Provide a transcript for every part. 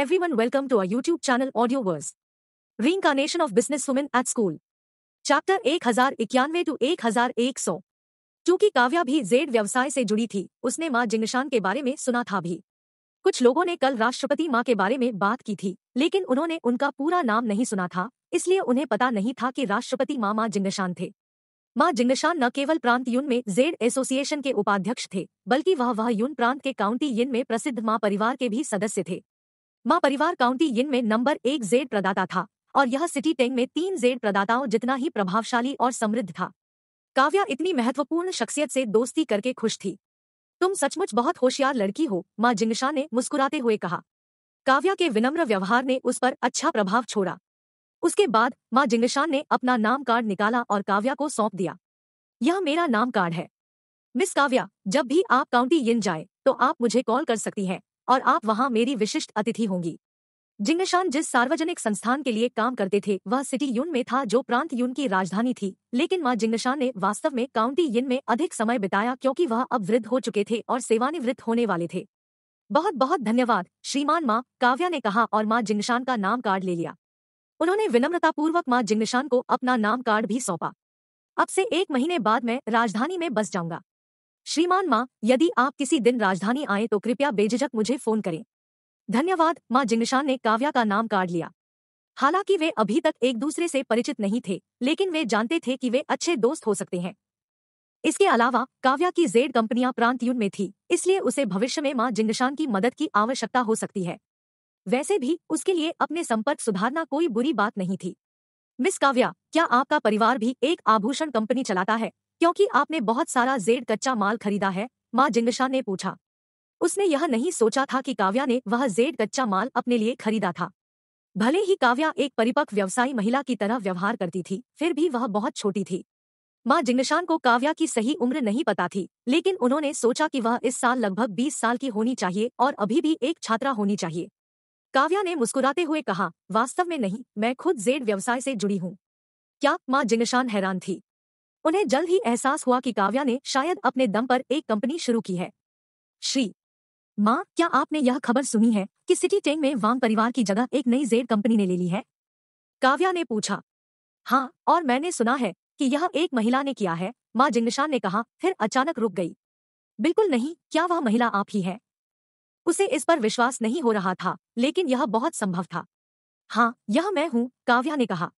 everyone, welcome to our YouTube channel Audio Verse. Reincarnation of Business Women at School. Chapter एक हजार इक्यानवे to एक हजार एक सौ चूंकि काव्या भी जेड व्यवसाय से जुड़ी थी उसने माँ tha के बारे में सुना था भी कुछ लोगों ने कल राष्ट्रपति माँ के बारे में बात की थी लेकिन उन्होंने उनका पूरा नाम नहीं सुना था इसलिए उन्हें पता नहीं था कि राष्ट्रपति माँ माँ जिंगशान थे माँ न केवल प्रांत यून में जेड एसोसिएशन के उपाध्यक्ष थे बल्कि वह वह यून प्रांत के काउंटी यिन में प्रसिद्ध माँ परिवार के भी सदस्य थे माँ परिवार काउंटी यिन में नंबर एक जेड प्रदाता था और यह सिटी टेंग में तीन जेड प्रदाताओं जितना ही प्रभावशाली और समृद्ध था काव्या इतनी महत्वपूर्ण शख्सियत से दोस्ती करके खुश थी तुम सचमुच बहुत होशियार लड़की हो माँ जिंगशा ने मुस्कुराते हुए कहा काव्या के विनम्र व्यवहार ने उस पर अच्छा प्रभाव छोड़ा उसके बाद माँ जिंगशान ने अपना नाम कार्ड निकाला और काव्या को सौंप दिया यह मेरा नाम कार्ड है मिस काव्या जब भी आप काउंटी यिन जाए तो आप मुझे कॉल कर सकती हैं और आप वहां मेरी विशिष्ट अतिथि होंगी जिंगशान जिस सार्वजनिक संस्थान के लिए काम करते थे वह सिटी यून में था जो प्रांत यून की राजधानी थी लेकिन माँ जिंगशान ने वास्तव में काउंटी यिन में अधिक समय बिताया क्योंकि वह अब वृद्ध हो चुके थे और सेवानिवृत्त होने वाले थे बहुत बहुत धन्यवाद श्रीमान माँ काव्या ने कहा और माँ जिंगशान का नाम कार्ड ले लिया उन्होंने विनम्रतापूर्वक माँ जिंगशान को अपना नाम कार्ड भी सौंपा अब से एक महीने बाद मैं राजधानी में बस जाऊंगा श्रीमान माँ यदि आप किसी दिन राजधानी आए तो कृपया बेझिझक मुझे फोन करें धन्यवाद माँ जिंगशान ने काव्या का नाम काट लिया हालांकि वे अभी तक एक दूसरे से परिचित नहीं थे लेकिन वे जानते थे कि वे अच्छे दोस्त हो सकते हैं इसके अलावा काव्या की जेड कंपनियां युद्ध में थी इसलिए उसे भविष्य में माँ जिंगशान की मदद की आवश्यकता हो सकती है वैसे भी उसके लिए अपने संपर्क सुधारना कोई बुरी बात नहीं थी मिस काव्या क्या आपका परिवार भी एक आभूषण कंपनी चलाता है क्योंकि आपने बहुत सारा जेड कच्चा माल खरीदा है माँ जिंगशा ने पूछा उसने यह नहीं सोचा था कि काव्या ने वह जेड कच्चा माल अपने लिए खरीदा था भले ही काव्या एक परिपक्व व्यवसायी महिला की तरह व्यवहार करती थी फिर भी वह बहुत छोटी थी माँ जिंगशान को काव्या की सही उम्र नहीं पता थी लेकिन उन्होंने सोचा कि वह इस साल लगभग 20 साल की होनी चाहिए और अभी भी एक छात्रा होनी चाहिए काव्या ने मुस्कुराते हुए कहा वास्तव में नहीं मैं खुद जेड व्यवसाय से जुड़ी हूँ क्या माँ जिंगशान हैरान थी उन्हें जल्द ही एहसास हुआ कि काव्या ने शायद अपने दम पर एक कंपनी शुरू की है श्री माँ क्या आपने यह खबर सुनी है कि सिटी टेंग में वांग परिवार की जगह एक नई जेड कंपनी ने ले ली है काव्या ने पूछा हाँ और मैंने सुना है कि यह एक महिला ने किया है माँ जिंगशान ने कहा फिर अचानक रुक गई बिल्कुल नहीं क्या वह महिला आप ही है उसे इस पर विश्वास नहीं हो रहा था लेकिन यह बहुत संभव था हाँ यह मैं हूँ काव्या ने कहा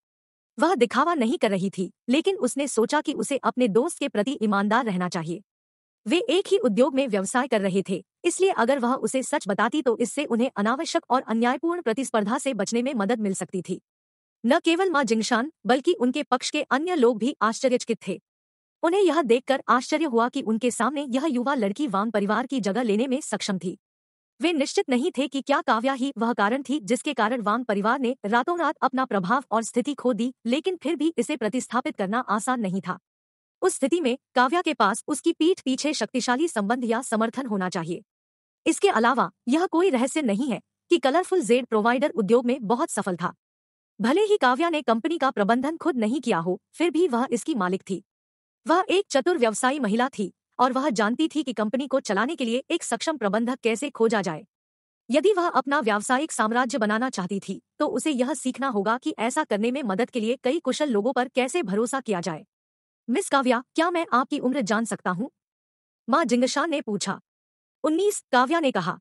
वह दिखावा नहीं कर रही थी लेकिन उसने सोचा कि उसे अपने दोस्त के प्रति ईमानदार रहना चाहिए वे एक ही उद्योग में व्यवसाय कर रहे थे इसलिए अगर वह उसे सच बताती तो इससे उन्हें अनावश्यक और अन्यायपूर्ण प्रतिस्पर्धा से बचने में मदद मिल सकती थी न केवल माँ जिंगशान बल्कि उनके पक्ष के अन्य लोग भी आश्चर्यचकित थे उन्हें यह देखकर आश्चर्य हुआ कि उनके सामने यह युवा लड़की वाम परिवार की जगह लेने में सक्षम थी वे निश्चित नहीं थे कि क्या काव्या ही वह कारण थी जिसके कारण वांग परिवार ने रातों रात अपना प्रभाव और स्थिति खो दी लेकिन फिर भी इसे प्रतिस्थापित करना आसान नहीं था उस स्थिति में काव्या के पास उसकी पीठ पीछे शक्तिशाली संबंध या समर्थन होना चाहिए इसके अलावा यह कोई रहस्य नहीं है कि कलरफुल जेड प्रोवाइडर उद्योग में बहुत सफल था भले ही काव्या ने कंपनी का प्रबंधन खुद नहीं किया हो फिर भी वह इसकी मालिक थी वह एक चतुर व्यवसायी महिला थी और वह जानती थी कि कंपनी को चलाने के लिए एक सक्षम प्रबंधक कैसे खोजा जाए यदि वह अपना व्यावसायिक साम्राज्य बनाना चाहती थी तो उसे यह सीखना होगा कि ऐसा करने में मदद के लिए कई कुशल लोगों पर कैसे भरोसा किया जाए मिस काव्या क्या मैं आपकी उम्र जान सकता हूँ माँ जिंगशान ने पूछा उन्नीस काव्या ने कहा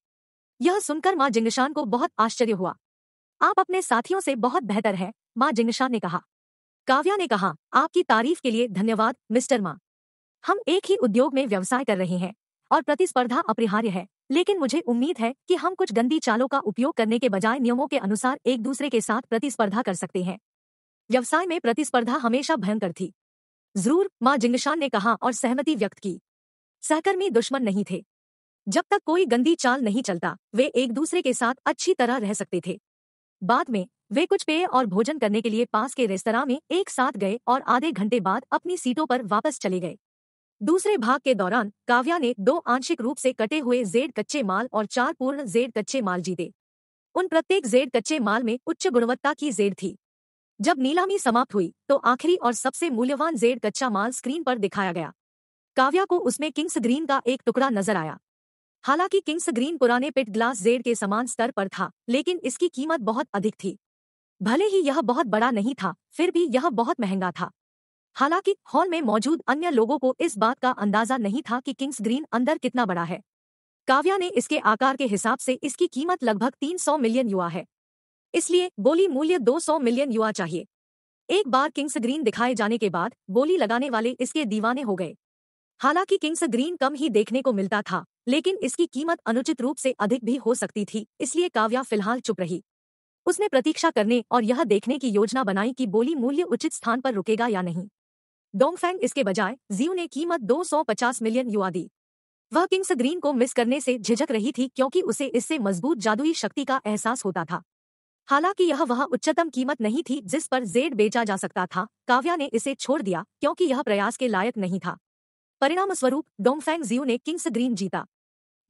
यह सुनकर माँ जिंगशान को बहुत आश्चर्य हुआ आप अपने साथियों से बहुत बेहतर है माँ जिंगशान ने कहा काव्या ने कहा आपकी तारीफ के लिए धन्यवाद मिस्टर माँ हम एक ही उद्योग में व्यवसाय कर रहे हैं और प्रतिस्पर्धा अपरिहार्य है लेकिन मुझे उम्मीद है कि हम कुछ गंदी चालों का उपयोग करने के बजाय नियमों के अनुसार एक दूसरे के साथ प्रतिस्पर्धा कर सकते हैं व्यवसाय में प्रतिस्पर्धा हमेशा भयंकर थी जरूर माँ जिंगशान ने कहा और सहमति व्यक्त की सहकर्मी दुश्मन नहीं थे जब तक कोई गंदी चाल नहीं चलता वे एक दूसरे के साथ अच्छी तरह रह सकते थे बाद में वे कुछ पेय और भोजन करने के लिए पास के रेस्तरा में एक साथ गए और आधे घंटे बाद अपनी सीटों पर वापस चले गए दूसरे भाग के दौरान काव्या ने दो आंशिक रूप से कटे हुए जेड कच्चे माल और चार पूर्ण जेड कच्चे माल जीते उन प्रत्येक जेड कच्चे माल में उच्च गुणवत्ता की जेड थी जब नीलामी समाप्त हुई तो आखिरी और सबसे मूल्यवान जेड कच्चा माल स्क्रीन पर दिखाया गया काव्या को उसमें किंग्स ग्रीन का एक टुकड़ा नजर आया हालांकि किंग्स ग्रीन पुराने पिट ग्लास जेड के समान स्तर पर था लेकिन इसकी कीमत बहुत अधिक थी भले ही यह बहुत बड़ा नहीं था फिर भी यह बहुत महंगा था हालांकि हॉल में मौजूद अन्य लोगों को इस बात का अंदाजा नहीं था कि किंग्स ग्रीन अंदर कितना बड़ा है काव्या ने इसके आकार के हिसाब से इसकी कीमत लगभग 300 मिलियन युवा है इसलिए बोली मूल्य 200 मिलियन युवा चाहिए एक बार किंग्स ग्रीन दिखाए जाने के बाद बोली लगाने वाले इसके दीवाने हो गए हालांकि किंग्स ग्रीन कम ही देखने को मिलता था लेकिन इसकी कीमत अनुचित रूप से अधिक भी हो सकती थी इसलिए काव्या फिलहाल चुप रही उसने प्रतीक्षा करने और यह देखने की योजना बनाई कि बोली मूल्य उचित स्थान पर रुकेगा या नहीं डोंगफेंग इसके बजाय जियो ने कीमत 250 मिलियन युवा दी वह किंग्स ग्रीन को मिस करने से झिझक रही थी क्योंकि उसे इससे मजबूत जादुई शक्ति का एहसास होता था हालांकि यह वह उच्चतम कीमत नहीं थी जिस पर जेड बेचा जा सकता था काव्या ने इसे छोड़ दिया क्योंकि यह प्रयास के लायक नहीं था परिणाम स्वरूप डोंगफेंग जियो ने किंग्स ग्रीन जीता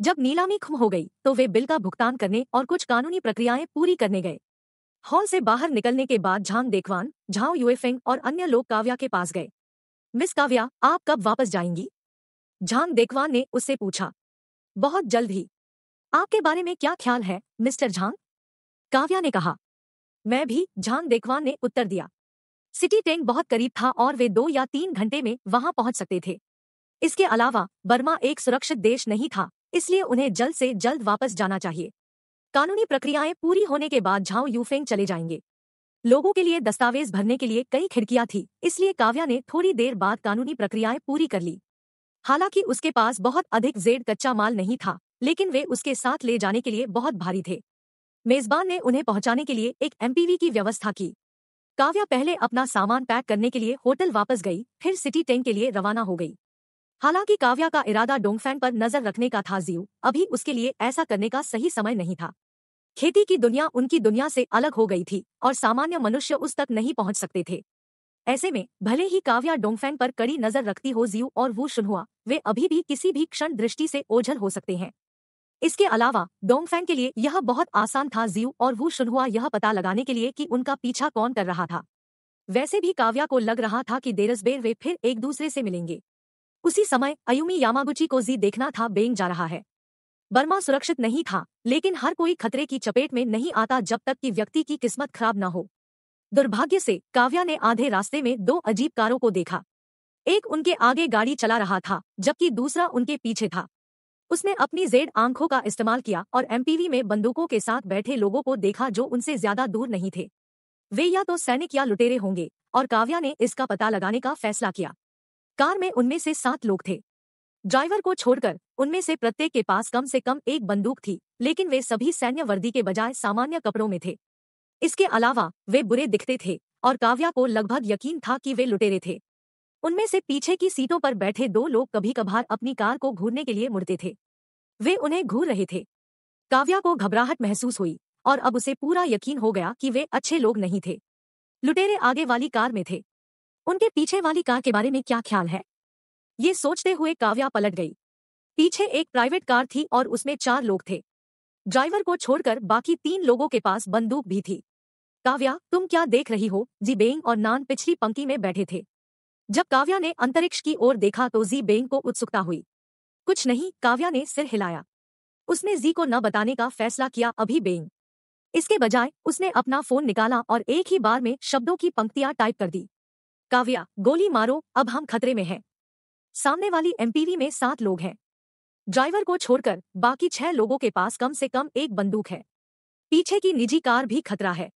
जब नीलामी खुम हो गई तो वे बिल का भुगतान करने और कुछ कानूनी प्रक्रियाएं पूरी करने गए हॉल से बाहर निकलने के बाद झांग देखवान झाओ यूएफेंग और अन्य लोग काव्या के पास गए मिस काव्या आप कब वापस जाएंगी झांग देखवान ने उससे पूछा बहुत जल्द ही आपके बारे में क्या ख्याल है मिस्टर झांग काव्या ने कहा मैं भी झांग देखवान ने उत्तर दिया सिटी टैंक बहुत करीब था और वे दो या तीन घंटे में वहां पहुंच सकते थे इसके अलावा बर्मा एक सुरक्षित देश नहीं था इसलिए उन्हें जल्द से जल्द वापस जाना चाहिए कानूनी प्रक्रियाएं पूरी होने के बाद झाओ यूफेंग चले जाएंगे लोगों के लिए दस्तावेज भरने के लिए कई खिड़कियां थी इसलिए काव्या ने थोड़ी देर बाद कानूनी प्रक्रियाएं पूरी कर ली हालांकि उसके पास बहुत अधिक जेड कच्चा माल नहीं था लेकिन वे उसके साथ ले जाने के लिए बहुत भारी थे मेजबान ने उन्हें पहुंचाने के लिए एक एमपीवी की व्यवस्था की काव्या पहले अपना सामान पैक करने के लिए होटल वापस गई फिर सिटी टेन के लिए रवाना हो गई हालांकि काव्या का इरादा डोंगफैन पर नजर रखने का था जीव अभी उसके लिए ऐसा करने का सही समय नहीं था खेती की दुनिया उनकी दुनिया से अलग हो गई थी और सामान्य मनुष्य उस तक नहीं पहुंच सकते थे ऐसे में भले ही काव्या डोंगफेंग पर कड़ी नजर रखती हो जीव और वो शुनहुआ वे अभी भी किसी भी क्षण दृष्टि से ओझल हो सकते हैं इसके अलावा डोंगफेंग के लिए यह बहुत आसान था जीव और वो शुनहुआ यह पता लगाने के लिए कि उनका पीछा कौन कर रहा था वैसे भी काव्या को लग रहा था कि देरसबेर वे फिर एक दूसरे से मिलेंगे उसी समय अयुमी यामागुची को जी देखना था बेंग जा रहा है बर्मा सुरक्षित नहीं था लेकिन हर कोई खतरे की चपेट में नहीं आता जब तक कि व्यक्ति की किस्मत खराब ना हो दुर्भाग्य से काव्या ने आधे रास्ते में दो अजीब कारों को देखा एक उनके आगे गाड़ी चला रहा था जबकि दूसरा उनके पीछे था उसने अपनी जेड आंखों का इस्तेमाल किया और एमपीवी में बंदूकों के साथ बैठे लोगों को देखा जो उनसे ज्यादा दूर नहीं थे वे या तो सैनिक या लुटेरे होंगे और काव्या ने इसका पता लगाने का फैसला किया कार में उनमें से सात लोग थे ड्राइवर को छोड़कर उनमें से प्रत्येक के पास कम से कम एक बंदूक थी लेकिन वे सभी सैन्य वर्दी के बजाय सामान्य कपड़ों में थे इसके अलावा वे बुरे दिखते थे और काव्या को लगभग यकीन था कि वे लुटेरे थे उनमें से पीछे की सीटों पर बैठे दो लोग कभी कभार अपनी कार को घूरने के लिए मुड़ते थे वे उन्हें घूर रहे थे काव्या को घबराहट महसूस हुई और अब उसे पूरा यकीन हो गया कि वे अच्छे लोग नहीं थे लुटेरे आगे वाली कार में थे उनके पीछे वाली कार के बारे में क्या ख्याल है ये सोचते हुए काव्या पलट गई पीछे एक प्राइवेट कार थी और उसमें चार लोग थे ड्राइवर को छोड़कर बाकी तीन लोगों के पास बंदूक भी थी काव्या तुम क्या देख रही हो जी बेंग और नान पिछली पंक्ति में बैठे थे जब काव्या ने अंतरिक्ष की ओर देखा तो जी बेंग को उत्सुकता हुई कुछ नहीं काव्या ने सिर हिलाया उसने जी को न बताने का फैसला किया अभी बेंग इसके बजाय उसने अपना फोन निकाला और एक ही बार में शब्दों की पंक्तियां टाइप कर दी काव्या गोली मारो अब हम खतरे में हैं सामने वाली एमपीवी में सात लोग हैं ड्राइवर को छोड़कर बाकी छह लोगों के पास कम से कम एक बंदूक है पीछे की निजी कार भी खतरा है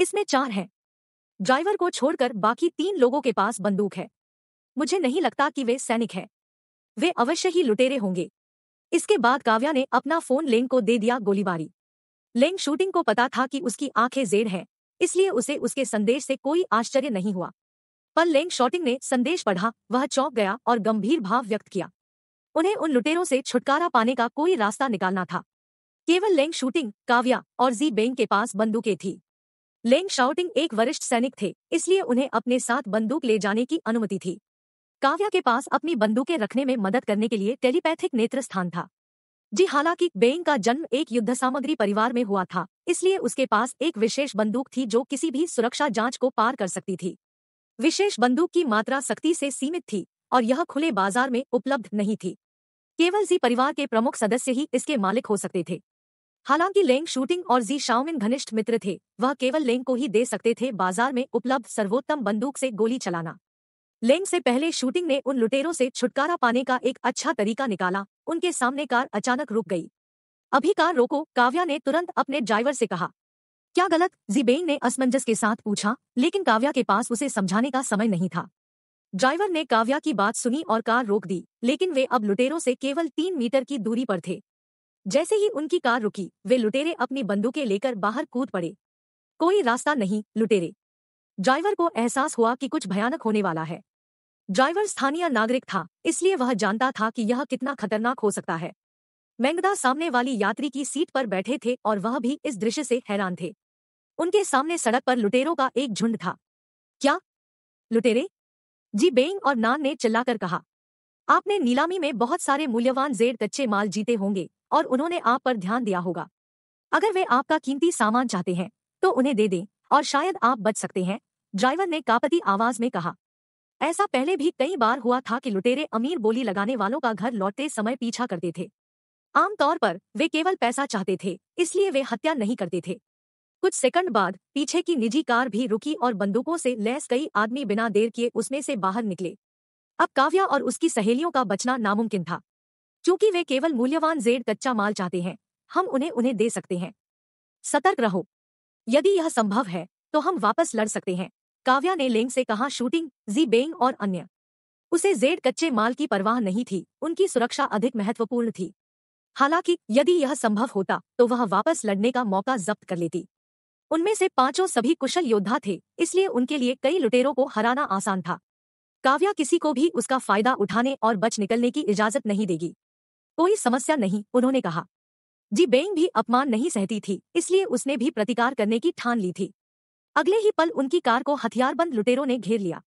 इसमें चार हैं ड्राइवर को छोड़कर बाकी तीन लोगों के पास बंदूक है मुझे नहीं लगता कि वे सैनिक हैं वे अवश्य ही लुटेरे होंगे इसके बाद काव्या ने अपना फोन लेंग को दे दिया गोलीबारी लेंग शूटिंग को पता था कि उसकी आंखें जेड हैं इसलिए उसे उसके संदेश से कोई आश्चर्य नहीं हुआ पर लेंग शॉटिंग ने संदेश पढ़ा वह चौंक गया और गंभीर भाव व्यक्त किया उन्हें उन लुटेरों से छुटकारा पाने का कोई रास्ता निकालना था केवल लेंग शूटिंग काव्या और जी बेंग के पास बंदूकें थी लेंग शाउटिंग एक वरिष्ठ सैनिक थे इसलिए उन्हें अपने साथ बंदूक ले जाने की अनुमति थी काव्या के पास अपनी बंदूकें रखने में मदद करने के लिए टेलीपैथिक नेत्र स्थान था जी हालांकि बेंग का जन्म एक युद्ध सामग्री परिवार में हुआ था इसलिए उसके पास एक विशेष बंदूक थी जो किसी भी सुरक्षा जांच को पार कर सकती थी विशेष बंदूक की मात्रा सख्ती से सीमित थी और यह खुले बाजार में उपलब्ध नहीं थी केवल जी परिवार के प्रमुख सदस्य ही इसके मालिक हो सकते थे हालांकि लेंग शूटिंग और जी शाओमिन घनिष्ठ मित्र थे वह केवल लेंग को ही दे सकते थे बाजार में उपलब्ध सर्वोत्तम बंदूक से गोली चलाना लेंग से पहले शूटिंग ने उन लुटेरों से छुटकारा पाने का एक अच्छा तरीका निकाला उनके सामने कार अचानक रुक गई अभी कार रोको काव्या ने तुरंत अपने ड्राइवर से कहा क्या गलत जीबेन ने असमंजस के साथ पूछा लेकिन काव्या के पास उसे समझाने का समय नहीं था ड्राइवर ने काव्या की बात सुनी और कार रोक दी लेकिन वे अब लुटेरों से केवल तीन मीटर की दूरी पर थे जैसे ही उनकी कार रुकी वे लुटेरे अपनी बंदूकें लेकर बाहर कूद पड़े कोई रास्ता नहीं लुटेरे ड्राइवर को एहसास हुआ कि कुछ भयानक होने वाला है ड्राइवर स्थानीय नागरिक था इसलिए वह जानता था कि यह कितना खतरनाक हो सकता है मैंगदा सामने वाली यात्री की सीट पर बैठे थे और वह भी इस दृश्य से हैरान थे उनके सामने सड़क पर लुटेरों का एक झुंड था क्या लुटेरे जी बेंग और नान ने चिल्लाकर कहा आपने नीलामी में बहुत सारे मूल्यवान जेड कच्चे माल जीते होंगे और उन्होंने आप पर ध्यान दिया होगा अगर वे आपका कीमती सामान चाहते हैं तो उन्हें दे दें और शायद आप बच सकते हैं ड्राइवर ने कापती आवाज में कहा ऐसा पहले भी कई बार हुआ था कि लुटेरे अमीर बोली लगाने वालों का घर लौटते समय पीछा करते थे आमतौर पर वे केवल पैसा चाहते थे इसलिए वे हत्या नहीं करते थे कुछ सेकंड बाद पीछे की निजी कार भी रुकी और बंदूकों से लैस कई आदमी बिना देर किए उसमें से बाहर निकले अब काव्या और उसकी सहेलियों का बचना नामुमकिन था क्योंकि वे केवल मूल्यवान जेड कच्चा माल चाहते हैं हम उन्हें उन्हें दे सकते हैं सतर्क रहो यदि यह संभव है तो हम वापस लड़ सकते हैं काव्या ने लेंग से कहा शूटिंग जी बेंग और अन्य उसे जेड कच्चे माल की परवाह नहीं थी उनकी सुरक्षा अधिक महत्वपूर्ण थी हालांकि यदि यह संभव होता तो वह वापस लड़ने का मौका जब्त कर लेती उनमें से पांचों सभी कुशल योद्धा थे इसलिए उनके लिए कई लुटेरों को हराना आसान था काव्या किसी को भी उसका फायदा उठाने और बच निकलने की इजाजत नहीं देगी कोई समस्या नहीं उन्होंने कहा जी बेंग भी अपमान नहीं सहती थी इसलिए उसने भी प्रतिकार करने की ठान ली थी अगले ही पल उनकी कार को हथियारबंद लुटेरों ने घेर लिया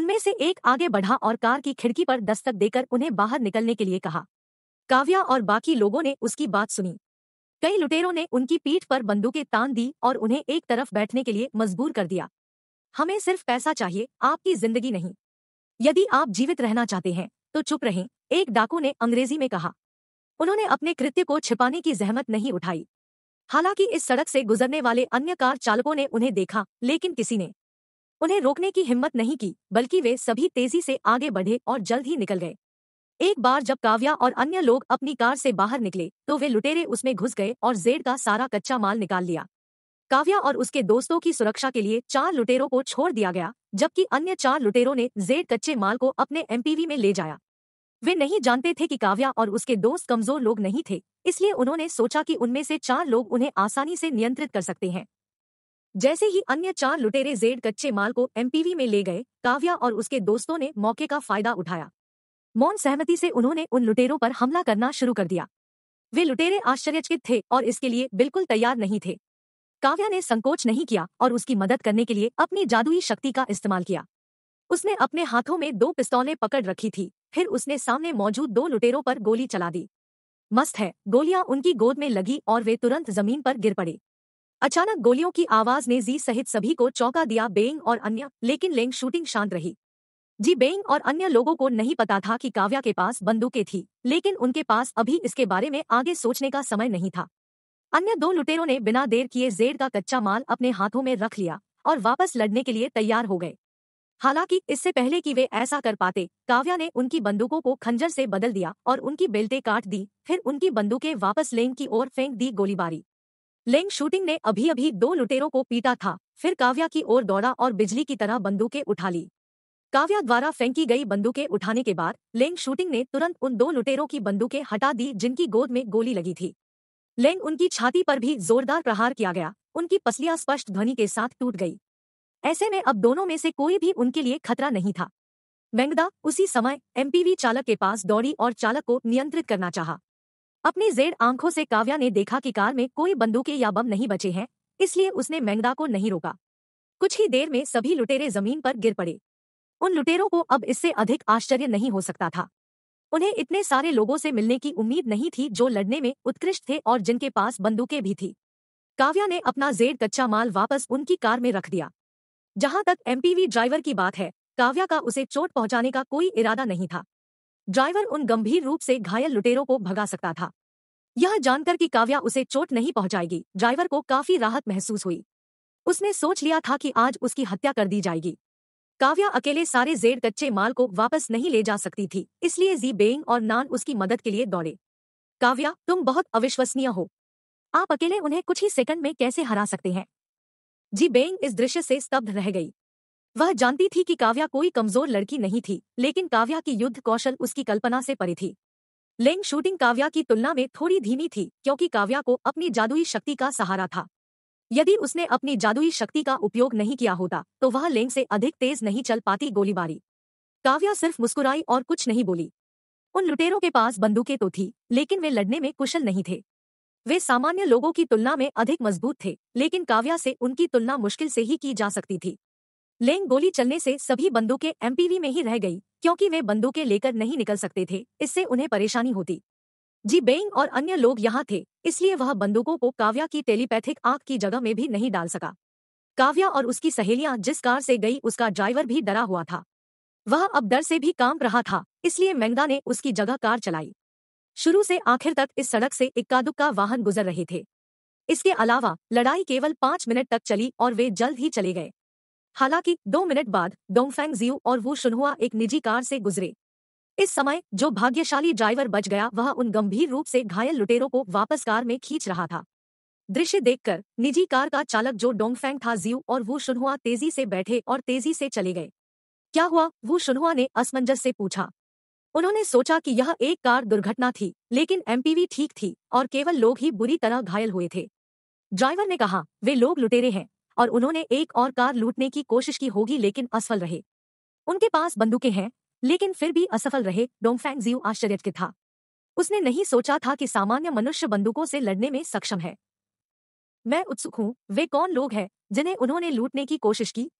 उनमें से एक आगे बढ़ा और कार की खिड़की पर दस्तक देकर उन्हें बाहर निकलने के लिए कहा काव्या और बाकी लोगों ने उसकी बात सुनी कई लुटेरों ने उनकी पीठ पर बंदूकें तान दी और उन्हें एक तरफ बैठने के लिए मजबूर कर दिया हमें सिर्फ पैसा चाहिए आपकी जिंदगी नहीं यदि आप जीवित रहना चाहते हैं तो चुप रहें एक डाकू ने अंग्रेजी में कहा उन्होंने अपने कृत्य को छिपाने की जहमत नहीं उठाई हालांकि इस सड़क से गुजरने वाले अन्य कार चालकों ने उन्हें देखा लेकिन किसी ने उन्हें रोकने की हिम्मत नहीं की बल्कि वे सभी तेजी से आगे बढ़े और जल्द ही निकल गए एक बार जब काव्या और अन्य लोग अपनी कार से बाहर निकले तो वे लुटेरे उसमें घुस गए और जेड का सारा कच्चा माल निकाल लिया काव्या और उसके दोस्तों की सुरक्षा के लिए चार लुटेरों को छोड़ दिया गया जबकि अन्य चार लुटेरों ने जेड कच्चे माल को अपने एमपीवी में ले जाया वे नहीं जानते थे कि काव्या और उसके दोस्त कमजोर लोग नहीं थे इसलिए उन्होंने सोचा कि उनमें से चार लोग उन्हें आसानी से नियंत्रित कर सकते हैं जैसे ही अन्य चार लुटेरे जेड कच्चे माल को एमपीवी में ले गए काव्या और उसके दोस्तों ने मौके का फायदा उठाया मौन सहमति से उन्होंने उन लुटेरों पर हमला करना शुरू कर दिया वे लुटेरे आश्चर्यचकित थे और इसके लिए बिल्कुल तैयार नहीं थे काव्या ने संकोच नहीं किया और उसकी मदद करने के लिए अपनी जादुई शक्ति का इस्तेमाल किया उसने अपने हाथों में दो पिस्तौलें पकड़ रखी थी फिर उसने सामने मौजूद दो लुटेरों पर गोली चला दी मस्त है गोलियां उनकी गोद में लगी और वे तुरंत जमीन पर गिर पड़े अचानक गोलियों की आवाज ने जी सहित सभी को चौंका दिया बेंग और अन्य लेकिन लेंग शूटिंग शांत रही जी बेंग और अन्य लोगों को नहीं पता था कि काव्या के पास बंदूकें थी लेकिन उनके पास अभी इसके बारे में आगे सोचने का समय नहीं था अन्य दो लुटेरों ने बिना देर किए जेड का कच्चा माल अपने हाथों में रख लिया और वापस लड़ने के लिए तैयार हो गए हालांकि इससे पहले कि वे ऐसा कर पाते काव्या ने उनकी बंदूकों को खंजर से बदल दिया और उनकी बेल्टें काट दी फिर उनकी बंदूकें वापस लेंग की ओर फेंक दी गोलीबारी लेंग शूटिंग ने अभी अभी दो लुटेरों को पीटा था फिर काव्या की ओर दौड़ा और बिजली की तरह बंदूकें उठा ली काव्या द्वारा फेंकी गई बंदूकें उठाने के बाद लेंग शूटिंग ने तुरंत उन दो लुटेरों की बंदूकें हटा दी जिनकी गोद में गोली लगी थी लेंग उनकी छाती पर भी जोरदार प्रहार किया गया उनकी पसलियां स्पष्ट ध्वनि के साथ टूट गई ऐसे में अब दोनों में से कोई भी उनके लिए खतरा नहीं था मेंगदा उसी समय एमपीवी चालक के पास दौड़ी और चालक को नियंत्रित करना चाहा। अपनी जेड आंखों से काव्या ने देखा कि कार में कोई बंदूकें या बम नहीं बचे हैं इसलिए उसने मेंगदा को नहीं रोका कुछ ही देर में सभी लुटेरे जमीन पर गिर पड़े उन लुटेरों को अब इससे अधिक आश्चर्य नहीं हो सकता था उन्हें इतने सारे लोगों से मिलने की उम्मीद नहीं थी जो लड़ने में उत्कृष्ट थे और जिनके पास बंदूकें भी थी काव्या ने अपना जेड कच्चा माल वापस उनकी कार में रख दिया जहां तक एमपीवी ड्राइवर की बात है काव्या का उसे चोट पहुंचाने का कोई इरादा नहीं था ड्राइवर उन गंभीर रूप से घायल लुटेरों को भगा सकता था यह जानकर कि काव्या उसे चोट नहीं पहुंचाएगी ड्राइवर को काफी राहत महसूस हुई उसने सोच लिया था कि आज उसकी हत्या कर दी जाएगी काव्या अकेले सारे जेड कच्चे माल को वापस नहीं ले जा सकती थी इसलिए जी बेइंग और नान उसकी मदद के लिए दौड़े काव्या तुम बहुत अविश्वसनीय हो आप अकेले उन्हें कुछ ही सेकंड में कैसे हरा सकते हैं जी बेइंग इस दृश्य से स्तब्ध रह गई वह जानती थी कि काव्या कोई कमजोर लड़की नहीं थी लेकिन काव्या की युद्ध कौशल उसकी कल्पना से परी थी लेंग शूटिंग काव्या की तुलना में थोड़ी धीमी थी क्योंकि काव्या को अपनी जादुई शक्ति का सहारा था यदि उसने अपनी जादुई शक्ति का उपयोग नहीं किया होता तो वह लेंग से अधिक तेज नहीं चल पाती गोलीबारी काव्या सिर्फ मुस्कुराई और कुछ नहीं बोली उन लुटेरों के पास बंदूकें तो थी लेकिन वे लड़ने में कुशल नहीं थे वे सामान्य लोगों की तुलना में अधिक मजबूत थे लेकिन काव्या से उनकी तुलना मुश्किल से ही की जा सकती थी लेंग गोली चलने से सभी बंदूकें एमपीवी में ही रह गई क्योंकि वे बंदूकें लेकर नहीं निकल सकते थे इससे उन्हें परेशानी होती जी बेंग और अन्य लोग यहाँ थे इसलिए वह बंदूकों को काव्या की टेलीपैथिक आंख की जगह में भी नहीं डाल सका काव्या और उसकी सहेलियां जिस कार से गई उसका ड्राइवर भी डरा हुआ था वह अब डर से भी कांप रहा था इसलिए मैंगदा ने उसकी जगह कार चलाई शुरू से आखिर तक इस सड़क से इक्का दुक्का वाहन गुजर रहे थे इसके अलावा लड़ाई केवल पांच मिनट तक चली और वे जल्द ही चले गए हालांकि दो मिनट बाद डोंगफेंग जियो और वो शुनहुआ एक निजी कार से गुजरे इस समय जो भाग्यशाली ड्राइवर बच गया वह उन गंभीर रूप से घायल लुटेरों को वापस कार में खींच रहा था दृश्य देखकर निजी कार का चालक जो डोंगफेंग था जीव और वो शुनहुआ तेजी से बैठे और तेजी से चले गए क्या हुआ वो शुनहुआ ने असमंजस से पूछा उन्होंने सोचा कि यह एक कार दुर्घटना थी लेकिन एमपीवी ठीक थी और केवल लोग ही बुरी तरह घायल हुए थे ड्राइवर ने कहा वे लोग लुटेरे हैं और उन्होंने एक और कार लूटने की कोशिश की होगी लेकिन असफल रहे उनके पास बंदूकें हैं लेकिन फिर भी असफल रहे डोंगफैंग जीव आश्चर्यचकित था उसने नहीं सोचा था कि सामान्य मनुष्य बंदूकों से लड़ने में सक्षम है मैं उत्सुक हूँ वे कौन लोग हैं जिन्हें उन्होंने लूटने की कोशिश की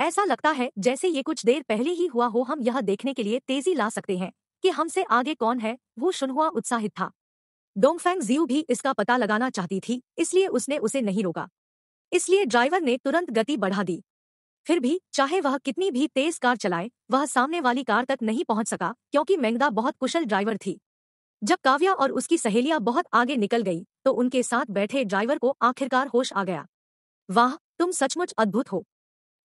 ऐसा लगता है जैसे ये कुछ देर पहले ही हुआ हो हम यह देखने के लिए तेजी ला सकते हैं कि हमसे आगे कौन है वो सुनहुआ उत्साहित था डोंगफेंग जीव भी इसका पता लगाना चाहती थी इसलिए उसने उसे नहीं रोका इसलिए ड्राइवर ने तुरंत गति बढ़ा दी फिर भी चाहे वह कितनी भी तेज कार चलाए वह सामने वाली कार तक नहीं पहुंच सका क्योंकि मैंगदा बहुत कुशल ड्राइवर थी जब काव्या और उसकी सहेलियां बहुत आगे निकल गई तो उनके साथ बैठे ड्राइवर को आखिरकार होश आ गया वाह तुम सचमुच अद्भुत हो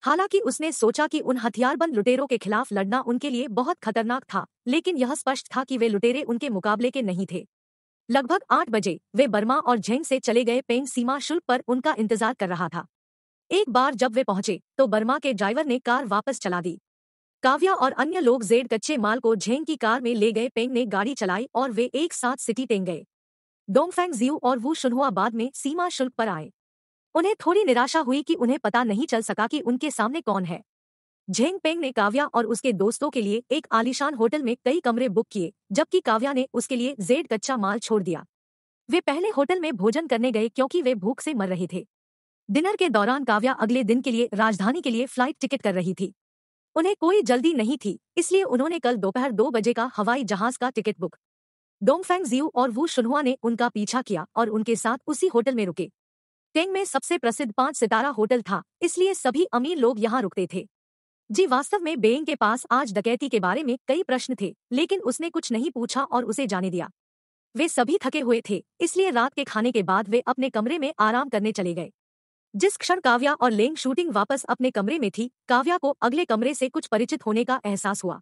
हालांकि उसने सोचा कि उन हथियारबंद लुटेरों के खिलाफ लड़ना उनके लिए बहुत खतरनाक था लेकिन यह स्पष्ट था कि वे लुटेरे उनके मुकाबले के नहीं थे लगभग आठ बजे वे बर्मा और झेंग से चले गए पेंग सीमा शुल्क पर उनका इंतजार कर रहा था एक बार जब वे पहुंचे तो बर्मा के ड्राइवर ने कार वापस चला दी काव्या और अन्य लोग जेड कच्चे माल को झेंग की कार में ले गए पेंग ने गाड़ी चलाई और वे एक साथ सिटी टेंग गए डोंगफेंग जियू और वू शुनहुआ बाद में सीमा शुल्क पर आए उन्हें थोड़ी निराशा हुई कि उन्हें पता नहीं चल सका कि उनके सामने कौन है झेंग पेंग ने काव्या और उसके दोस्तों के लिए एक आलिशान होटल में कई कमरे बुक किए जबकि काव्या ने उसके लिए जेड कच्चा माल छोड़ दिया वे पहले होटल में भोजन करने गए क्योंकि वे भूख से मर रहे थे डिनर के दौरान काव्या अगले दिन के लिए राजधानी के लिए फ्लाइट टिकट कर रही थी उन्हें कोई जल्दी नहीं थी इसलिए उन्होंने कल दोपहर दो बजे का हवाई जहाज का टिकट बुक डोंगफेंग जियू और वू शुनहुआ ने उनका पीछा किया और उनके साथ उसी होटल में रुके टेंग में सबसे प्रसिद्ध पांच सितारा होटल था इसलिए सभी अमीर लोग यहाँ रुकते थे जी वास्तव में बेंग के पास आज डकैती के बारे में कई प्रश्न थे लेकिन उसने कुछ नहीं पूछा और उसे जाने दिया वे सभी थके हुए थे इसलिए रात के खाने के बाद वे अपने कमरे में आराम करने चले गए जिस क्षण काव्या और लेंग शूटिंग वापस अपने कमरे में थी काव्या को अगले कमरे से कुछ परिचित होने का एहसास हुआ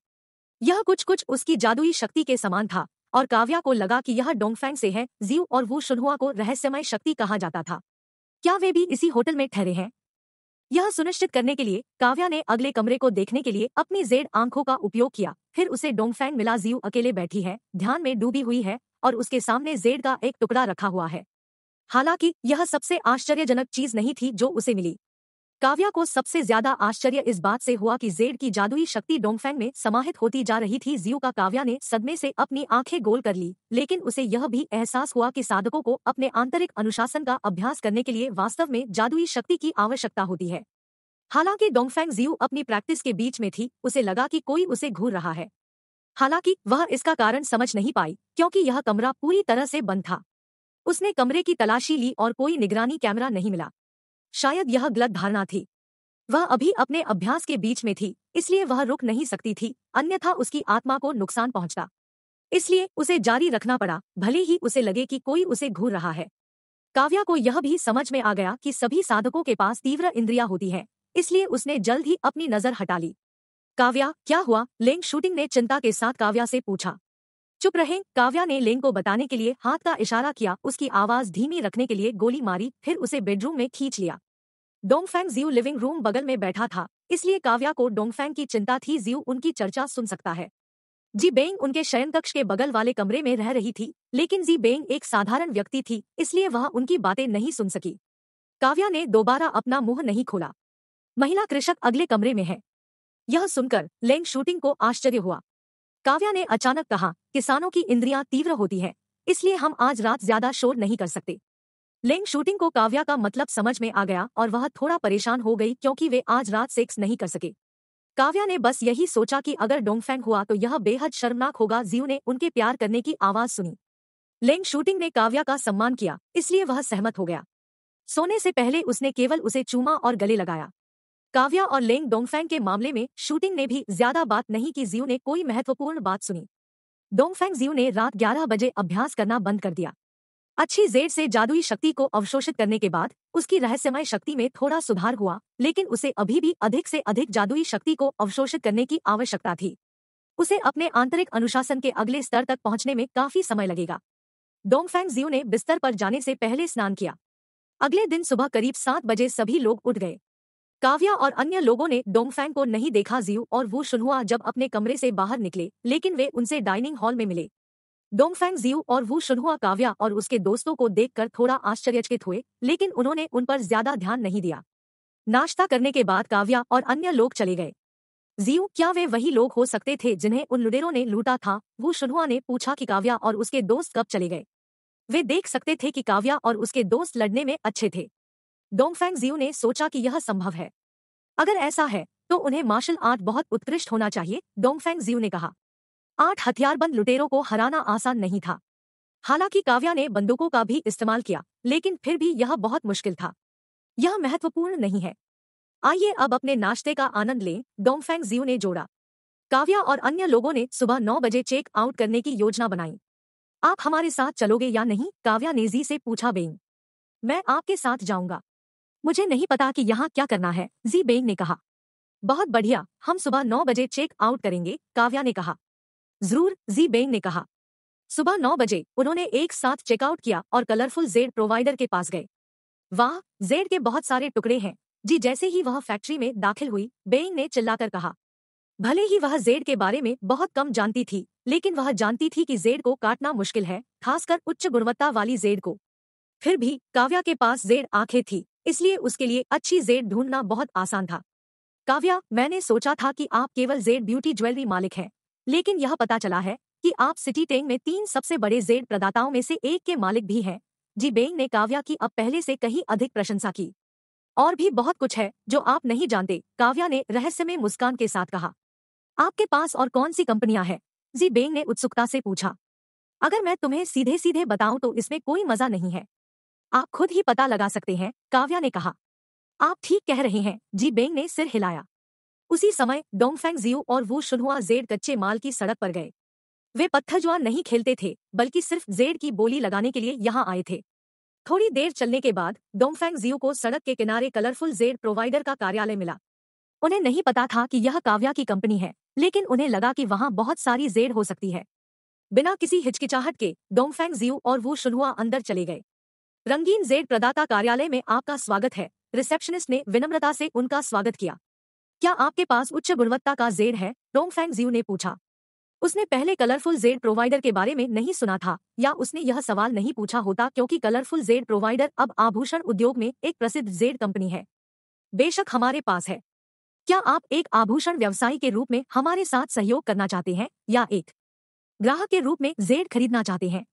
यह कुछ कुछ उसकी जादुई शक्ति के समान था और काव्या को लगा कि यह डोंगफेंग से है जीव और वो शुनहुआ को रहस्यमय शक्ति कहा जाता था क्या वे भी इसी होटल में ठहरे हैं यह सुनिश्चित करने के लिए काव्या ने अगले कमरे को देखने के लिए अपनी जेड आंखों का उपयोग किया फिर उसे डोंगफेंग मिला जीव अकेले बैठी है ध्यान में डूबी हुई है और उसके सामने जेड का एक टुकड़ा रखा हुआ है हालांकि यह सबसे आश्चर्यजनक चीज नहीं थी जो उसे मिली काव्या को सबसे ज्यादा आश्चर्य इस बात से हुआ कि जेड की जादुई शक्ति डोंगफेंग में समाहित होती जा रही थी जियो का काव्या ने सदमे से अपनी आंखें गोल कर ली लेकिन उसे यह भी एहसास हुआ कि साधकों को अपने आंतरिक अनुशासन का अभ्यास करने के लिए वास्तव में जादुई शक्ति की आवश्यकता होती है हालांकि डोंगफेंग जियो अपनी प्रैक्टिस के बीच में थी उसे लगा कि कोई उसे घूर रहा है हालांकि वह इसका कारण समझ नहीं पाई क्योंकि यह कमरा पूरी तरह से बंद था उसने कमरे की तलाशी ली और कोई निगरानी कैमरा नहीं मिला शायद यह गलत धारणा थी वह अभी अपने अभ्यास के बीच में थी इसलिए वह रुक नहीं सकती थी अन्यथा उसकी आत्मा को नुकसान पहुंचता इसलिए उसे जारी रखना पड़ा भले ही उसे लगे कि कोई उसे घूर रहा है काव्या को यह भी समझ में आ गया कि सभी साधकों के पास तीव्र इंद्रिया होती हैं इसलिए उसने जल्द ही अपनी नजर हटा ली काव्या क्या हुआ लेंग शूटिंग ने चिंता के साथ काव्या से पूछा चुप रहे काव्या ने लेंग को बताने के लिए हाथ का इशारा किया उसकी आवाज धीमी रखने के लिए गोली मारी फिर उसे बेडरूम में खींच लिया डोंगफेंग जियू लिविंग रूम बगल में बैठा था इसलिए काव्या को डोंगफेंग की चिंता थी जियू उनकी चर्चा सुन सकता है जी बेंग उनके शयन कक्ष के बगल वाले कमरे में रह रही थी लेकिन जी बेंग एक साधारण व्यक्ति थी इसलिए वह उनकी बातें नहीं सुन सकी काव्या ने दोबारा अपना मुंह नहीं खोला महिला कृषक अगले कमरे में है यह सुनकर लेंग शूटिंग को आश्चर्य हुआ काव्या ने अचानक कहा किसानों की इंद्रियां तीव्र होती हैं इसलिए हम आज रात ज्यादा शोर नहीं कर सकते लेंग शूटिंग को काव्या का मतलब समझ में आ गया और वह थोड़ा परेशान हो गई क्योंकि वे आज रात सेक्स नहीं कर सके काव्या ने बस यही सोचा कि अगर डोंगफेंग हुआ तो यह बेहद शर्मनाक होगा जीव ने उनके प्यार करने की आवाज सुनी लेंग शूटिंग ने काव्या का सम्मान किया इसलिए वह सहमत हो गया सोने से पहले उसने केवल उसे चूमा और गले लगाया काव्या और लेंग डोंगफेंग के मामले में शूटिंग ने भी ज्यादा बात नहीं की जियो ने कोई महत्वपूर्ण बात सुनी डोंगफेंग जियो ने रात 11 बजे अभ्यास करना बंद कर दिया अच्छी जेड से जादुई शक्ति को अवशोषित करने के बाद उसकी रहस्यमय शक्ति में थोड़ा सुधार हुआ लेकिन उसे अभी भी अधिक से अधिक जादुई शक्ति को अवशोषित करने की आवश्यकता थी उसे अपने आंतरिक अनुशासन के अगले स्तर तक पहुंचने में काफी समय लगेगा डोंगफेंग जियो ने बिस्तर पर जाने से पहले स्नान किया अगले दिन सुबह करीब सात बजे सभी लोग उठ गए काव्या और अन्य लोगों ने डोंगफैंग को नहीं देखा जियू और वो शुनहुआ जब अपने कमरे से बाहर निकले लेकिन वे उनसे डाइनिंग हॉल में मिले डोंगफैंग जियो और वो शुनहुआ काव्या और उसके दोस्तों को देखकर थोड़ा आश्चर्यचकित हुए लेकिन उन्होंने उन पर ज्यादा ध्यान नहीं दिया नाश्ता करने के बाद काव्या और अन्य लोग चले गए जियो क्या वे वही लोग हो सकते थे जिन्हें उन लुडेरों ने लूटा था वो शुनहुआ ने पूछा कि काव्या और उसके दोस्त कब चले गए वे देख सकते थे कि काव्या और उसके दोस्त लड़ने में अच्छे थे डोंगफेंग जियो ने सोचा कि यह संभव है अगर ऐसा है तो उन्हें मार्शल आर्ट बहुत उत्कृष्ट होना चाहिए डोंगफेंग जियो ने कहा आठ हथियारबंद लुटेरों को हराना आसान नहीं था हालांकि काव्या ने बंदूकों का भी इस्तेमाल किया लेकिन फिर भी यह बहुत मुश्किल था यह महत्वपूर्ण नहीं है आइए अब अपने नाश्ते का आनंद लें डोंगफेंग जियो ने जोड़ा काव्या और अन्य लोगों ने सुबह नौ बजे चेक आउट करने की योजना बनाई आप हमारे साथ चलोगे या नहीं काव्या ने जी से पूछा बेंग मैं आपके साथ जाऊंगा मुझे नहीं पता कि यहाँ क्या करना है जी बेंग ने कहा बहुत बढ़िया हम सुबह नौ बजे चेक आउट करेंगे काव्या ने कहा जरूर जी बेंग ने कहा सुबह नौ बजे उन्होंने एक साथ चेकआउट किया और कलरफुल जेड प्रोवाइडर के पास गए वाह जेड के बहुत सारे टुकड़े हैं जी जैसे ही वह फैक्ट्री में दाखिल हुई बेंग ने चिल्लाकर कहा भले ही वह जेड के बारे में बहुत कम जानती थी लेकिन वह जानती थी कि जेड को काटना मुश्किल है खासकर उच्च गुणवत्ता वाली जेड को फिर भी काव्या के पास जेड आंखें थी इसलिए उसके लिए अच्छी जेड ढूंढना बहुत आसान था काव्या मैंने सोचा था कि आप केवल जेड ब्यूटी ज्वेलरी मालिक हैं लेकिन यह पता चला है कि आप सिटी टेंग में तीन सबसे बड़े जेड प्रदाताओं में से एक के मालिक भी हैं जी बेंग ने काव्या की अब पहले से कहीं अधिक प्रशंसा की और भी बहुत कुछ है जो आप नहीं जानते काव्या ने रहस्य में मुस्कान के साथ कहा आपके पास और कौन सी कंपनियां हैं जी बेंग ने उत्सुकता से पूछा अगर मैं तुम्हें सीधे सीधे बताऊं तो इसमें कोई मजा नहीं है आप खुद ही पता लगा सकते हैं काव्या ने कहा आप ठीक कह रहे हैं जी बेंग ने सिर हिलाया उसी समय डोंगफेंग जियो और वो शुनहुआ जेड कच्चे माल की सड़क पर गए वे पत्थर जुआ नहीं खेलते थे बल्कि सिर्फ जेड की बोली लगाने के लिए यहाँ आए थे थोड़ी देर चलने के बाद डोंगफेंग जियो को सड़क के किनारे कलरफुल जेड प्रोवाइडर का कार्यालय मिला उन्हें नहीं पता था कि यह काव्या की कंपनी है लेकिन उन्हें लगा कि वहां बहुत सारी जेड हो सकती है बिना किसी हिचकिचाहट के डोंगफेंग जियो और वो शुनहुआ अंदर चले गए रंगीन जेड प्रदाता कार्यालय में आपका स्वागत है रिसेप्शनिस्ट ने विनम्रता से उनका स्वागत किया क्या आपके पास उच्च गुणवत्ता का जेड है डोंगफेंग जीव ने पूछा उसने पहले कलरफुल जेड प्रोवाइडर के बारे में नहीं सुना था या उसने यह सवाल नहीं पूछा होता क्योंकि कलरफुल जेड प्रोवाइडर अब आभूषण उद्योग में एक प्रसिद्ध जेड कंपनी है बेशक हमारे पास है क्या आप एक आभूषण व्यवसायी के रूप में हमारे साथ सहयोग करना चाहते हैं या एक ग्राहक के रूप में जेड खरीदना चाहते हैं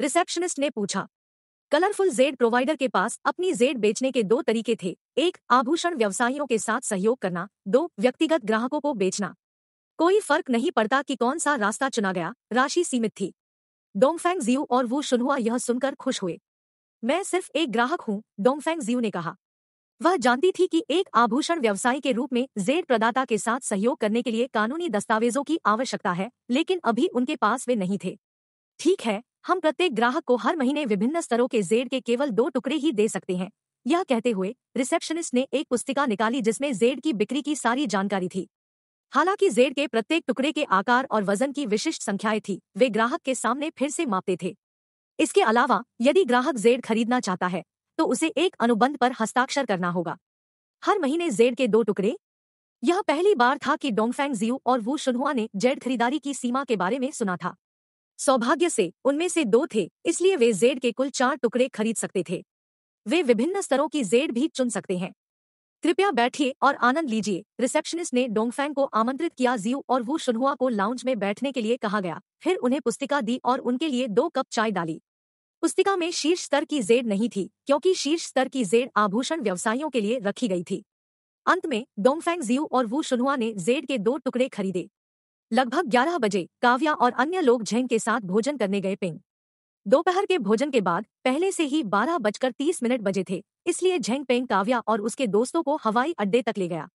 रिसेप्शनिस्ट ने पूछा कलरफुल जेड प्रोवाइडर के पास अपनी जेड बेचने के दो तरीके थे एक आभूषण व्यवसायियों के साथ सहयोग करना दो व्यक्तिगत ग्राहकों को बेचना कोई फर्क नहीं पड़ता कि कौन सा रास्ता चुना गया राशि सीमित थी डोंगफेंग जियू और वो शुनहुआ यह सुनकर खुश हुए मैं सिर्फ एक ग्राहक हूँ डोंगफेंग जियू ने कहा वह जानती थी कि एक आभूषण व्यवसायी के रूप में जेड प्रदाता के साथ सहयोग करने के लिए कानूनी दस्तावेजों की आवश्यकता है लेकिन अभी उनके पास वे नहीं थे ठीक है हम प्रत्येक ग्राहक को हर महीने विभिन्न स्तरों के जेड के केवल दो टुकड़े ही दे सकते हैं यह कहते हुए रिसेप्शनिस्ट ने एक पुस्तिका निकाली जिसमें जेड की बिक्री की सारी जानकारी थी हालांकि जेड के प्रत्येक टुकड़े के आकार और वजन की विशिष्ट संख्याएं थी वे ग्राहक के सामने फिर से मापते थे इसके अलावा यदि ग्राहक जेड खरीदना चाहता है तो उसे एक अनुबंध पर हस्ताक्षर करना होगा हर महीने जेड के दो टुकड़े यह पहली बार था कि डोंगफेंग जियो और वू शुनहुआ ने जेड खरीदारी की सीमा के बारे में सुना था सौभाग्य से उनमें से दो थे इसलिए वे जेड के कुल चार टुकड़े खरीद सकते थे वे विभिन्न स्तरों की जेड भी चुन सकते हैं कृपया बैठिए और आनंद लीजिए रिसेप्शनिस्ट ने डोंगफेंग को आमंत्रित किया जियो और वू शुनहुआ को लाउंज में बैठने के लिए कहा गया फिर उन्हें पुस्तिका दी और उनके लिए दो कप चाय डाली पुस्तिका में शीर्ष स्तर की जेड नहीं थी क्योंकि शीर्ष स्तर की जेड आभूषण व्यवसायियों के लिए रखी गई थी अंत में डोंगफेंग जियो और वु शुनहुआ ने जेड के दो टुकड़े खरीदे लगभग 11 बजे काव्या और अन्य लोग झेंग के साथ भोजन करने गए पिंग दोपहर के भोजन के बाद पहले से ही बारह बजकर तीस मिनट बजे थे इसलिए झेंग पेंग काव्या और उसके दोस्तों को हवाई अड्डे तक ले गया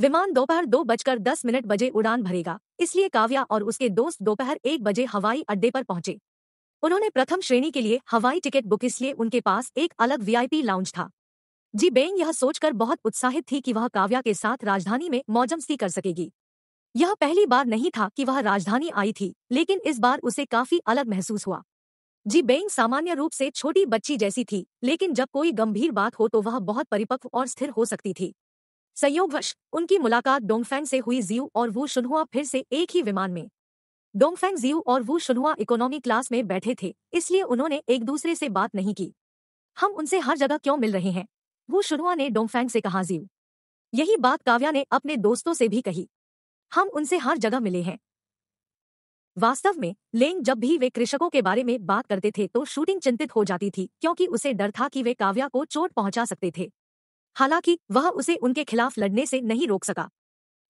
विमान दोपहर दो बजकर दस मिनट बजे उड़ान भरेगा इसलिए काव्या और उसके दोस्त दोपहर एक बजे हवाई अड्डे पर पहुंचे उन्होंने प्रथम श्रेणी के लिए हवाई टिकट बुक इसलिए उनके पास एक अलग वीआईपी लाउंज था जी बेंग यह सोचकर बहुत उत्साहित थी कि वह काव्या के साथ राजधानी में मौजमस्ती कर सकेगी यह पहली बार नहीं था कि वह राजधानी आई थी लेकिन इस बार उसे काफी अलग महसूस हुआ जी बेंग सामान्य रूप से छोटी बच्ची जैसी थी लेकिन जब कोई गंभीर बात हो तो वह बहुत परिपक्व और स्थिर हो सकती थी संयोगवश उनकी मुलाकात डोंगफेंग से हुई जीव और वो शुनहुआ फिर से एक ही विमान में डोंगफेंग जीव और वो शुनहुआ इकोनॉमी क्लास में बैठे थे इसलिए उन्होंने एक दूसरे से बात नहीं की हम उनसे हर जगह क्यों मिल रहे हैं वो शुनहुआ ने डोंगफेंग से कहा जीव यही बात काव्या ने अपने दोस्तों से भी कही हम उनसे हर जगह मिले हैं वास्तव में लेंग जब भी वे कृषकों के बारे में बात करते थे तो शूटिंग चिंतित हो जाती थी क्योंकि उसे डर था कि वे काव्या को चोट पहुंचा सकते थे हालांकि वह उसे उनके खिलाफ लड़ने से नहीं रोक सका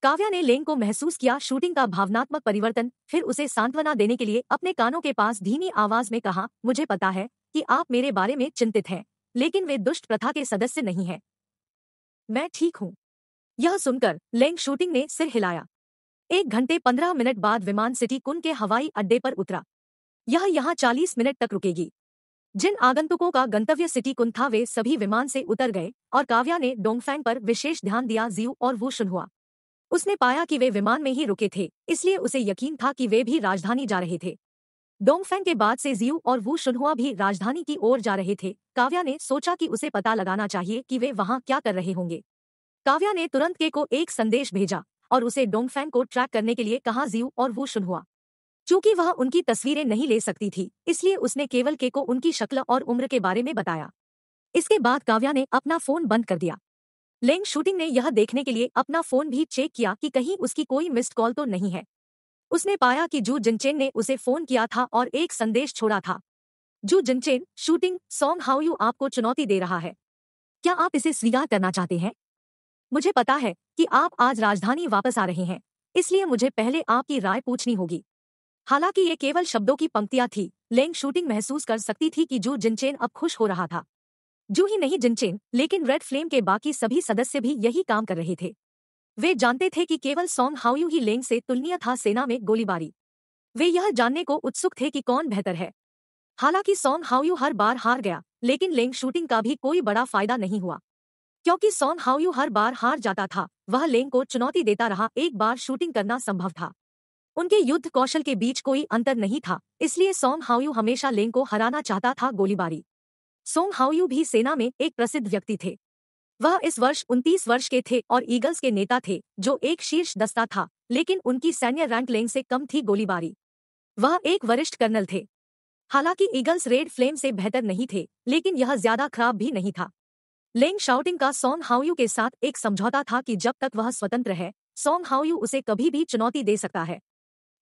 काव्या ने लेंग को महसूस किया शूटिंग का भावनात्मक परिवर्तन फिर उसे सांत्वना देने के लिए अपने कानों के पास धीमी आवाज में कहा मुझे पता है कि आप मेरे बारे में चिंतित हैं लेकिन वे दुष्ट प्रथा के सदस्य नहीं हैं मैं ठीक हूं यह सुनकर लेंग शूटिंग ने सिर हिलाया एक घंटे पंद्रह मिनट बाद विमान सिटी कुन के हवाई अड्डे पर उतरा यह यहाँ चालीस मिनट तक रुकेगी जिन आगंतुकों का गंतव्य सिटी कुन था वे सभी विमान से उतर गए और काव्या ने डोंगफैंग पर विशेष ध्यान दिया जीव और वो हुआ उसने पाया कि वे विमान में ही रुके थे इसलिए उसे यकीन था कि वे भी राजधानी जा रहे थे डोंगफेंग के बाद से जीव और वू शुनहुआ भी राजधानी की ओर जा रहे थे काव्या ने सोचा कि उसे पता लगाना चाहिए कि वे वहां क्या कर रहे होंगे काव्या ने तुरंत के को एक संदेश भेजा और उसे डोंगफैन को ट्रैक करने के लिए कहा जीव और वो शुन हुआ चूंकि वह उनकी तस्वीरें नहीं ले सकती थी इसलिए उसने केवल के को उनकी शक्ल और उम्र के बारे में बताया इसके बाद काव्या ने अपना फोन बंद कर दिया लेंग शूटिंग ने यह देखने के लिए अपना फोन भी चेक किया कि कहीं उसकी कोई मिस्ड कॉल तो नहीं है उसने पाया कि जू जिनचेन ने उसे फोन किया था और एक संदेश छोड़ा था Zhu Jinchen Shouting Song Haoyu आपको चुनौती दे रहा है क्या आप इसे स्वीकार करना चाहते हैं मुझे पता है कि आप आज राजधानी वापस आ रहे हैं इसलिए मुझे पहले आपकी राय पूछनी होगी हालांकि ये केवल शब्दों की पंक्तियां थी लेंग शूटिंग महसूस कर सकती थी कि जू जिनचेन अब खुश हो रहा था जू ही नहीं जिनचेन लेकिन रेड फ्लेम के बाकी सभी सदस्य भी यही काम कर रहे थे वे जानते थे कि केवल सॉन्ग हाउयू ही लेंग से तुलनीय था सेना में गोलीबारी वे यह जानने को उत्सुक थे कि कौन बेहतर है हालांकि सॉन्ग हाउयू हर बार हार गया लेकिन लेंग शूटिंग का भी कोई बड़ा फायदा नहीं हुआ क्योंकि सॉन हाउयू हर बार हार जाता था वह लेंग को चुनौती देता रहा एक बार शूटिंग करना संभव था उनके युद्ध कौशल के बीच कोई अंतर नहीं था इसलिए सोंग हाउयू हमेशा लेंग को हराना चाहता था गोलीबारी सोंग हाउयू भी सेना में एक प्रसिद्ध व्यक्ति थे वह इस वर्ष उनतीस वर्ष के थे और ईगल्स के नेता थे जो एक शीर्ष दस्ता था लेकिन उनकी सैन्य रैंक लेंग से कम थी गोलीबारी वह एक वरिष्ठ कर्नल थे हालांकि ईगल्स रेड फ्लेम से बेहतर नहीं थे लेकिन यह ज्यादा खराब भी नहीं था लेंग शाउटिंग का सॉन्ग हाउयू के साथ एक समझौता था कि जब तक वह स्वतंत्र है सॉन्ग हाउयू उसे कभी भी चुनौती दे सकता है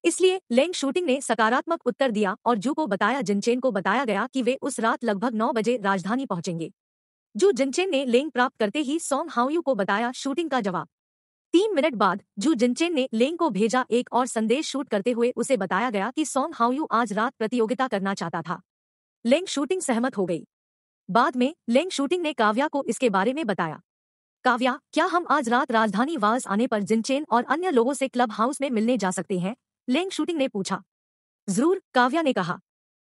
इसलिए लेंग शूटिंग ने सकारात्मक उत्तर दिया और जू को बताया जिनचेन को बताया गया कि वे उस रात लगभग नौ बजे राजधानी पहुंचेंगे जू जिनचेन ने लेंग प्राप्त करते ही सॉन्ग हाउयू को बताया शूटिंग का जवाब तीन मिनट बाद जू जिनचेन ने लेंग को भेजा एक और संदेश शूट करते हुए उसे बताया गया कि सॉन्ग हाउयू आज रात प्रतियोगिता करना चाहता था लेंग शूटिंग सहमत हो गई बाद में लेंग शूटिंग ने काव्या को इसके बारे में बताया काव्या क्या हम आज रात राजधानी वास आने पर जिनचेन और अन्य लोगों से क्लब हाउस में मिलने जा सकते हैं लेंग शूटिंग ने पूछा जरूर काव्या ने कहा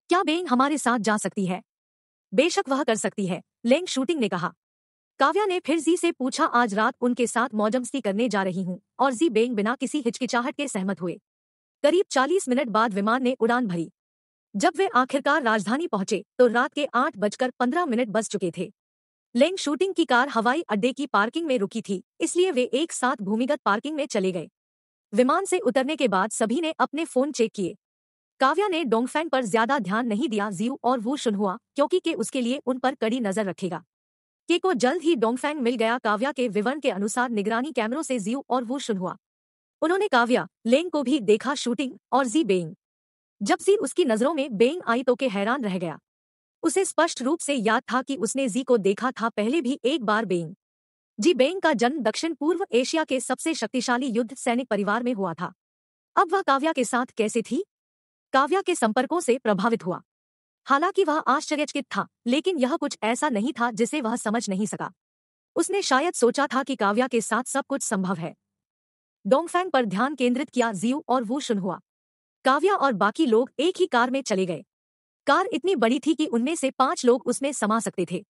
क्या बेंग हमारे साथ जा सकती है बेशक वह कर सकती है लेंग शूटिंग ने कहा काव्या ने फिर जी से पूछा आज रात उनके साथ मौजमस्ती करने जा रही हूँ और जी बेंग बिना किसी हिचकिचाहट के सहमत हुए करीब 40 मिनट बाद विमान ने उड़ान भरी जब वे आखिरकार राजधानी पहुंचे तो रात के आठ बजकर पंद्रह मिनट बज चुके थे लेंग शूटिंग की कार हवाई अड्डे की पार्किंग में रुकी थी इसलिए वे एक साथ भूमिगत पार्किंग में चले गए विमान से उतरने के बाद सभी ने अपने फोन चेक किए काव्या ने डोंगफेंग पर ज्यादा ध्यान नहीं दिया जीव और वो हुआ क्योंकि के उसके लिए उन पर कड़ी नजर रखेगा के को जल्द ही डोंगफेंग मिल गया काव्या के विवरण के अनुसार निगरानी कैमरों से जीव और वो हुआ उन्होंने काव्या लेंग को भी देखा शूटिंग और जी बेइंग जब जी उसकी नजरों में बेंग आई तो के हैरान रह गया उसे स्पष्ट रूप से याद था कि उसने जी को देखा था पहले भी एक बार बेंग जी बेंग का जन्म दक्षिण पूर्व एशिया के सबसे शक्तिशाली युद्ध सैनिक परिवार में हुआ था अब वह काव्या के साथ कैसे थी काव्या के संपर्कों से प्रभावित हुआ हालांकि वह आश्चर्यचकित था लेकिन यह कुछ ऐसा नहीं था जिसे वह समझ नहीं सका उसने शायद सोचा था कि काव्या के साथ सब कुछ संभव है डोंगफैंग पर ध्यान केंद्रित किया जीव और वो शुन हुआ काव्या और बाकी लोग एक ही कार में चले गए कार इतनी बड़ी थी कि उनमें से पांच लोग उसमें समा सकते थे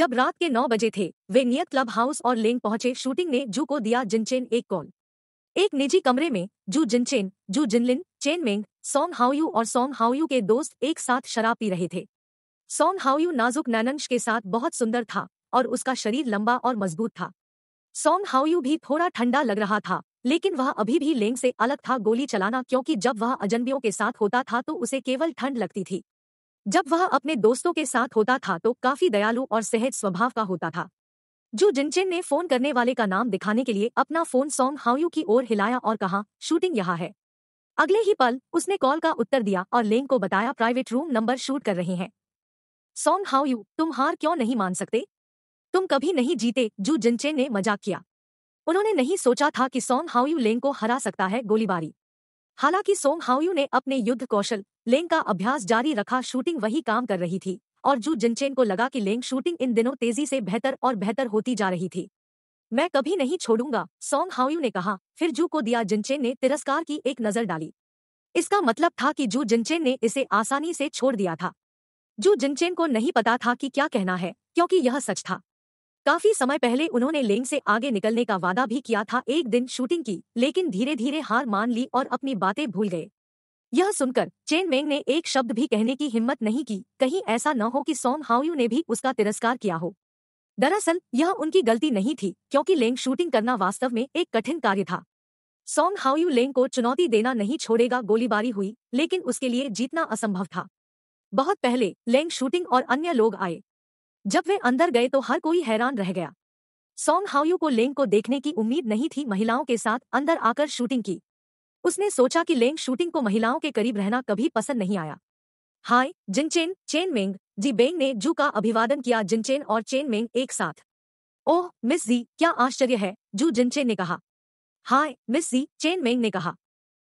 जब रात के नौ बजे थे वे नियत क्लब हाउस और लेंग पहुंचे शूटिंग ने जू को दिया जिनचेन एक कॉल एक निजी कमरे में जू जिनचेन जू जिनलिन चेन मेंग सोंग हाउयू और सोंग हाउयू के दोस्त एक साथ शराब पी रहे थे सोंग हाउयू नाजुक नैनंश के साथ बहुत सुंदर था और उसका शरीर लंबा और मजबूत था सोंग हाउयू भी थोड़ा ठंडा लग रहा था लेकिन वह अभी भी लेंग से अलग था गोली चलाना क्योंकि जब वह अजनबियों के साथ होता था तो उसे केवल ठंड लगती थी जब वह अपने दोस्तों के साथ होता था तो काफी दयालु और सहज स्वभाव का होता था जो जिनचिन ने फोन करने वाले का नाम दिखाने के लिए अपना फोन सॉन्ग हाउयू की ओर हिलाया और कहा शूटिंग यहाँ है अगले ही पल उसने कॉल का उत्तर दिया और लेंग को बताया प्राइवेट रूम नंबर शूट कर रहे हैं सॉन्ग हाउयू तुम हार क्यों नहीं मान सकते तुम कभी नहीं जीते जू जिनचिन ने मजाक किया उन्होंने नहीं सोचा था कि सोंग हाउयू लेंग को हरा सकता है गोलीबारी हालांकि सोंग हाउयू ने अपने युद्ध कौशल लेंग का अभ्यास जारी रखा शूटिंग वही काम कर रही थी और जू जिनचेन को लगा कि लेंग शूटिंग इन दिनों तेजी से बेहतर और बेहतर होती जा रही थी मैं कभी नहीं छोड़ूंगा सोंग हाउयू ने कहा फिर जू को दिया जिनचेन ने तिरस्कार की एक नजर डाली इसका मतलब था कि जू जिनचेन ने इसे आसानी से छोड़ दिया था जू जिनचेन को नहीं पता था कि क्या कहना है क्योंकि यह सच था काफी समय पहले उन्होंने लेंग से आगे निकलने का वादा भी किया था एक दिन शूटिंग की लेकिन धीरे धीरे हार मान ली और अपनी बातें भूल गए यह सुनकर चेन मेंग ने एक शब्द भी कहने की हिम्मत नहीं की कहीं ऐसा न हो कि सोंग हाउयू ने भी उसका तिरस्कार किया हो दरअसल यह उनकी गलती नहीं थी क्योंकि लेंग शूटिंग करना वास्तव में एक कठिन कार्य था सोंग हाउयू लेंग को चुनौती देना नहीं छोड़ेगा गोलीबारी हुई लेकिन उसके लिए जीतना असंभव था बहुत पहले लेंग शूटिंग और अन्य लोग आए जब वे अंदर गए तो हर कोई हैरान रह गया सॉन्ग हाउयू को लेंग को देखने की उम्मीद नहीं थी महिलाओं के साथ अंदर आकर शूटिंग की उसने सोचा कि लेंग शूटिंग को महिलाओं के करीब रहना कभी पसंद नहीं आया हाय जिनचेन चेन मेंग जी बेंग ने जू का अभिवादन किया जिनचेन और चेन मेंग एक साथ ओह मिस जी क्या आश्चर्य है जू जिनचेन ने कहा हाय मिस जी चेन मेंग ने कहा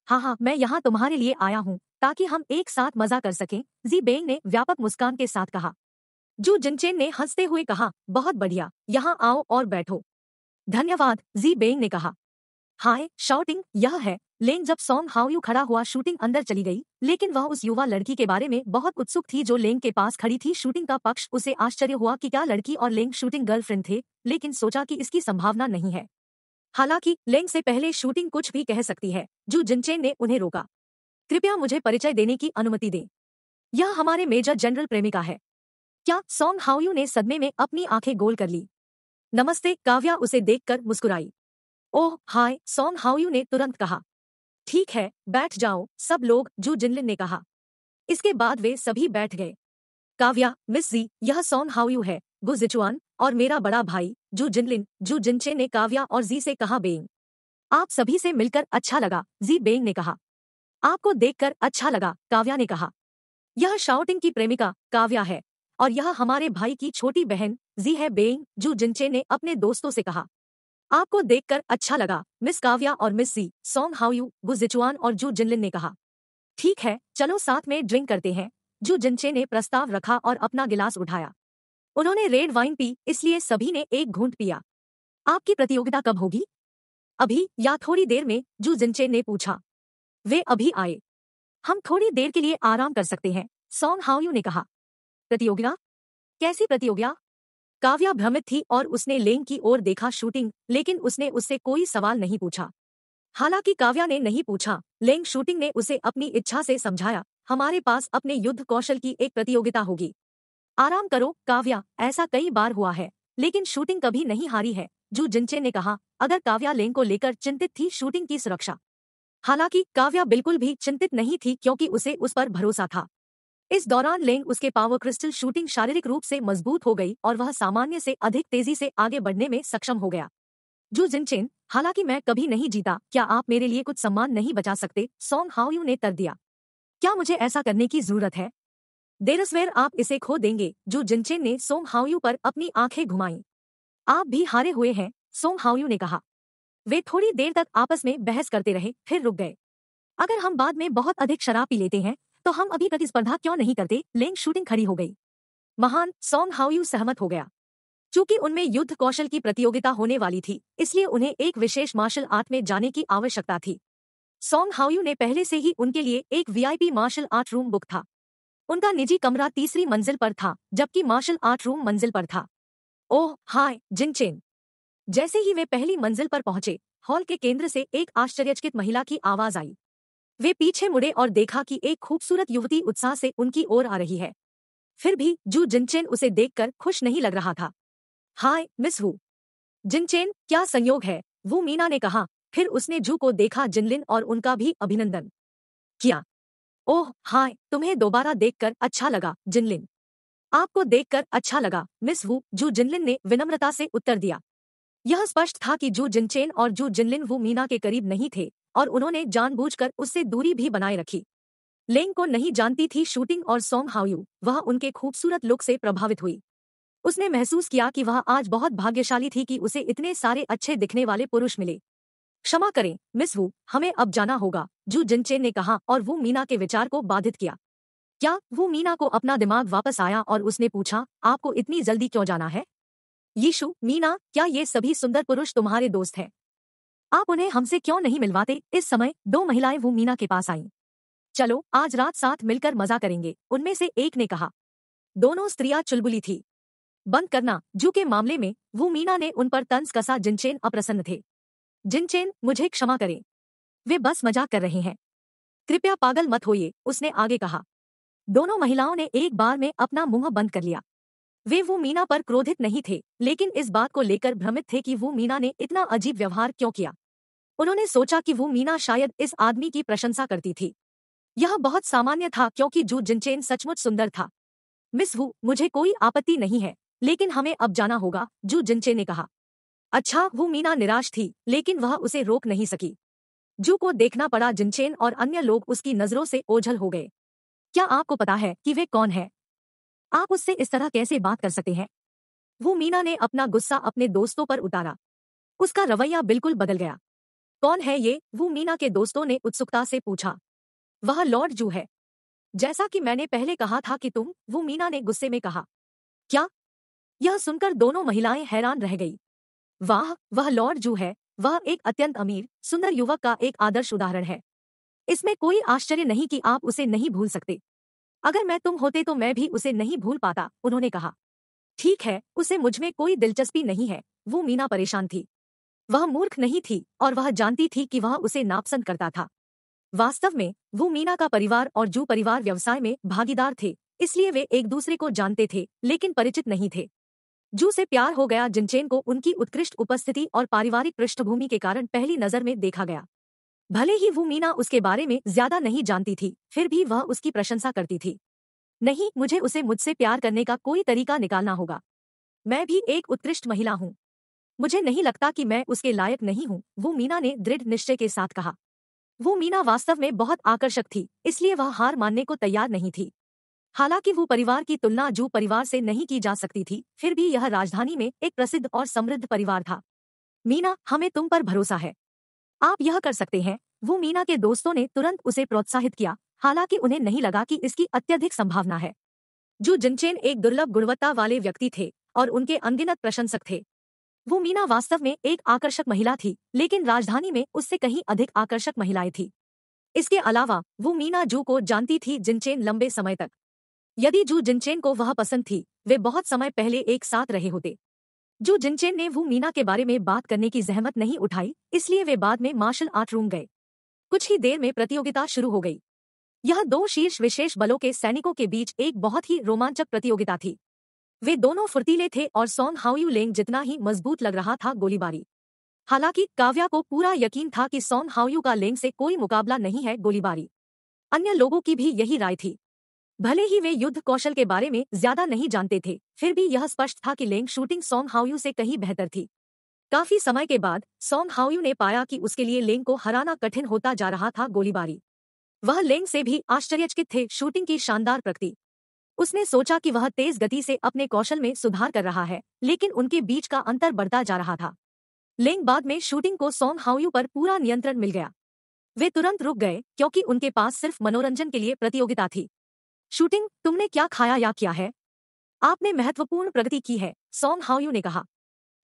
हाँ हाँ मैं यहाँ तुम्हारे लिए आया हूँ ताकि हम एक साथ मजा कर सकें जी बेंग ने व्यापक मुस्कान के साथ कहा जू जिनचेन ने हंसते हुए कहा बहुत बढ़िया यहाँ आओ और बैठो धन्यवाद जी बेंग ने कहा हाय शॉटिंग यह है लेन जब सॉन्ग हाउ यू खड़ा हुआ शूटिंग अंदर चली गई लेकिन वह उस युवा लड़की के बारे में बहुत उत्सुक थी जो लेंग के पास खड़ी थी शूटिंग का पक्ष उसे आश्चर्य हुआ कि क्या लड़की और लेंग शूटिंग गर्लफ्रेंड थे लेकिन सोचा कि इसकी संभावना नहीं है हालांकि लेंग से पहले शूटिंग कुछ भी कह सकती है जू जिनचेन ने उन्हें रोका कृपया मुझे परिचय देने की अनुमति दें यह हमारे मेजर जनरल प्रेमिका है क्या सॉन्ग हाउयू ने सदमे में अपनी आंखें गोल कर ली नमस्ते काव्या उसे देखकर मुस्कुराई ओह हाय सॉन्ग हाउयू ने तुरंत कहा ठीक है बैठ जाओ सब लोग जू जिनलिन ने कहा इसके बाद वे सभी बैठ गए काव्या मिस जी यह सॉन्ग हाउयू है गु जिचुआन और मेरा बड़ा भाई जू जिनलिन जू जिनचे ने काव्या और जी से कहा बेंग आप सभी से मिलकर अच्छा लगा जी बेंग ने कहा आपको देखकर अच्छा लगा काव्या ने कहा यह शाउटिंग की प्रेमिका काव्या है और यह हमारे भाई की छोटी बहन जी है बेइंग जू जिनचे ने अपने दोस्तों से कहा आपको देखकर अच्छा लगा मिस काव्या और मिस सी सॉन्ग हाउयू गुजिचुआन और जू जिनलिन ने कहा ठीक है चलो साथ में ड्रिंक करते हैं जू जिनचे ने प्रस्ताव रखा और अपना गिलास उठाया उन्होंने रेड वाइन पी इसलिए सभी ने एक घूंट पिया आपकी प्रतियोगिता कब होगी अभी या थोड़ी देर में जू जिनचे ने पूछा वे अभी आए हम थोड़ी देर के लिए आराम कर सकते हैं सॉन्ग हाउयू ने कहा प्रतियोगिता कैसी प्रतियोगिता काव्या भ्रमित थी और उसने लेंग की ओर देखा शूटिंग लेकिन उसने उससे कोई सवाल नहीं पूछा हालांकि काव्या ने नहीं पूछा लेंग शूटिंग ने उसे अपनी इच्छा से समझाया हमारे पास अपने युद्ध कौशल की एक प्रतियोगिता होगी आराम करो काव्या ऐसा कई बार हुआ है लेकिन शूटिंग कभी नहीं हारी है जू जिनचे ने कहा अगर काव्या लेंग को लेकर चिंतित थी शूटिंग की सुरक्षा हालांकि काव्या बिल्कुल भी चिंतित नहीं थी क्योंकि उसे उस पर भरोसा था इस दौरान लेंग उसके पावर क्रिस्टल शूटिंग शारीरिक रूप से मजबूत हो गई और वह सामान्य से अधिक तेजी से आगे बढ़ने में सक्षम हो गया जू जिनचेन हालांकि मैं कभी नहीं जीता क्या आप मेरे लिए कुछ सम्मान नहीं बचा सकते सॉन्ग हाउ ने तर दिया क्या मुझे ऐसा करने की जरूरत है देरसवेर आप इसे खो देंगे जो जिनचेन ने सोंग हाउयू पर अपनी आंखें घुमाई आप भी हारे हुए हैं सोंग हाउयू ने कहा वे थोड़ी देर तक आपस में बहस करते रहे फिर रुक गए अगर हम बाद में बहुत अधिक शराब पी लेते हैं तो हम अभी प्रतिस्पर्धा क्यों नहीं करते लेंग शूटिंग खड़ी हो गई महान सॉन्ग हाउ सहमत हो गया चूंकि उनमें युद्ध कौशल की प्रतियोगिता होने वाली थी इसलिए उन्हें एक विशेष मार्शल आर्ट में जाने की आवश्यकता थी सॉन्ग हाउयू ने पहले से ही उनके लिए एक VIP martial art room book था उनका निजी कमरा तीसरी मंजिल पर था जबकि मार्शल आर्ट रूम मंजिल पर था ओह हाय जिनचेन जैसे ही वे पहली मंजिल पर पहुंचे हॉल के केंद्र से एक आश्चर्यचकित महिला की आवाज आई वे पीछे मुड़े और देखा कि एक खूबसूरत युवती उत्साह से उनकी ओर आ रही है फिर भी जू जिनचेन उसे देखकर खुश नहीं लग रहा था हाय मिस हु जिनचेन क्या संयोग है वो मीना ने कहा फिर उसने जू को देखा जिनलिन और उनका भी अभिनंदन किया ओह हाय तुम्हें दोबारा देखकर अच्छा लगा जिनलिन आपको देखकर अच्छा लगा मिस वू जू जिनलिन ने विनम्रता से उत्तर दिया यह स्पष्ट था कि जू जिनचेन और जू जिनलिन वू मीना के करीब नहीं थे और उन्होंने जानबूझकर उससे दूरी भी बनाए रखी लेंग को नहीं जानती थी शूटिंग और सॉन्ग यू वह उनके खूबसूरत लुक से प्रभावित हुई उसने महसूस किया कि वह आज बहुत भाग्यशाली थी कि उसे इतने सारे अच्छे दिखने वाले पुरुष मिले क्षमा करें मिस वू हमें अब जाना होगा जू जिनचे ने कहा और वो मीना के विचार को बाधित किया क्या वो मीना को अपना दिमाग वापस आया और उसने पूछा आपको इतनी जल्दी क्यों जाना है यीशु मीना क्या ये सभी सुंदर पुरुष तुम्हारे दोस्त हैं आप उन्हें हमसे क्यों नहीं मिलवाते इस समय दो महिलाएं वो मीना के पास आईं चलो आज रात साथ मिलकर मजा करेंगे उनमें से एक ने कहा दोनों स्त्रियां चुलबुली थी बंद करना जू के मामले में वो मीना ने उन पर तंज कसा जिनचेन अप्रसन्न थे जिनचेन मुझे क्षमा करें वे बस मजाक कर रहे हैं कृपया पागल मत होइए उसने आगे कहा दोनों महिलाओं ने एक बार में अपना मुंह बंद कर लिया वे वो मीना पर क्रोधित नहीं थे लेकिन इस बात को लेकर भ्रमित थे कि वो मीना ने इतना अजीब व्यवहार क्यों किया उन्होंने सोचा कि वो मीना शायद इस आदमी की प्रशंसा करती थी यह बहुत सामान्य था क्योंकि जू जिनचेन सचमुच सुंदर था मिस वू मुझे कोई आपत्ति नहीं है लेकिन हमें अब जाना होगा जू जिनचे ने कहा अच्छा वो मीना निराश थी लेकिन वह उसे रोक नहीं सकी जू को देखना पड़ा जिनचेन और अन्य लोग उसकी नजरों से ओझल हो गए क्या आपको पता है कि वे कौन है आप उससे इस तरह कैसे बात कर सकते हैं वो मीना ने अपना गुस्सा अपने दोस्तों पर उतारा उसका रवैया बिल्कुल बदल गया कौन है ये वो मीना के दोस्तों ने उत्सुकता से पूछा वह लॉर्ड जू है जैसा कि मैंने पहले कहा था कि तुम वो मीना ने गुस्से में कहा क्या यह सुनकर दोनों महिलाएं हैरान रह गई वाह वह लॉर्ड जू है वह एक अत्यंत अमीर सुंदर युवक का एक आदर्श उदाहरण है इसमें कोई आश्चर्य नहीं कि आप उसे नहीं भूल सकते अगर मैं तुम होते तो मैं भी उसे नहीं भूल पाता उन्होंने कहा ठीक है उसे मुझमें कोई दिलचस्पी नहीं है वो मीना परेशान थी वह मूर्ख नहीं थी और वह जानती थी कि वह उसे नापसंद करता था वास्तव में वो मीना का परिवार और जू परिवार व्यवसाय में भागीदार थे इसलिए वे एक दूसरे को जानते थे लेकिन परिचित नहीं थे जू से प्यार हो गया जिनचेन को उनकी उत्कृष्ट उपस्थिति और पारिवारिक पृष्ठभूमि के कारण पहली नजर में देखा गया भले ही वो मीना उसके बारे में ज्यादा नहीं जानती थी फिर भी वह उसकी प्रशंसा करती थी नहीं मुझे उसे मुझसे प्यार करने का कोई तरीका निकालना होगा मैं भी एक उत्कृष्ट महिला हूँ मुझे नहीं लगता कि मैं उसके लायक नहीं हूँ वो मीना ने दृढ़ निश्चय के साथ कहा वो मीना वास्तव में बहुत आकर्षक थी इसलिए वह हार मानने को तैयार नहीं थी हालांकि वो परिवार की तुलना जू परिवार से नहीं की जा सकती थी फिर भी यह राजधानी में एक प्रसिद्ध और समृद्ध परिवार था मीना हमें तुम पर भरोसा है आप यह कर सकते हैं वो मीना के दोस्तों ने तुरंत उसे प्रोत्साहित किया हालांकि उन्हें नहीं लगा कि इसकी अत्यधिक संभावना है जो जिनचेन एक दुर्लभ गुणवत्ता वाले व्यक्ति थे और उनके अनगिनत प्रशंसक थे वो मीना वास्तव में एक आकर्षक महिला थी लेकिन राजधानी में उससे कहीं अधिक आकर्षक महिलाएं थी इसके अलावा वो मीना जू को जानती थी जिनचेन लंबे समय तक यदि जू जिनचेन को वह पसंद थी वे बहुत समय पहले एक साथ रहे होते जू जिनचेन ने वू मीना के बारे में बात करने की जहमत नहीं उठाई इसलिए वे बाद में मार्शल आर्ट रूम गए कुछ ही देर में प्रतियोगिता शुरू हो गई यह दो शीर्ष विशेष बलों के सैनिकों के बीच एक बहुत ही रोमांचक प्रतियोगिता थी वे दोनों फुर्तीले थे और सोंग हाउयू लेंग जितना ही मजबूत लग रहा था गोलीबारी हालांकि काव्या को पूरा यकीन था कि सोंग हाउयू का लेंग से कोई मुकाबला नहीं है गोलीबारी अन्य लोगों की भी यही राय थी भले ही वे युद्ध कौशल के बारे में ज्यादा नहीं जानते थे फिर भी यह स्पष्ट था कि लेंग शूटिंग सॉन्ग हाउयू से कहीं बेहतर थी काफी समय के बाद सॉन्ग हाउयू ने पाया कि उसके लिए लेंग को हराना कठिन होता जा रहा था गोलीबारी वह लेंग से भी आश्चर्यचकित थे शूटिंग की शानदार प्रकृति उसने सोचा कि वह तेज गति से अपने कौशल में सुधार कर रहा है लेकिन उनके बीच का अंतर बढ़ता जा रहा था लेंग बाद में शूटिंग को सॉन्ग हाउयू पर पूरा नियंत्रण मिल गया वे तुरंत रुक गए क्योंकि उनके पास सिर्फ मनोरंजन के लिए प्रतियोगिता थी शूटिंग तुमने क्या खाया या किया है आपने महत्वपूर्ण प्रगति की है सॉन्ग हाउयू ने कहा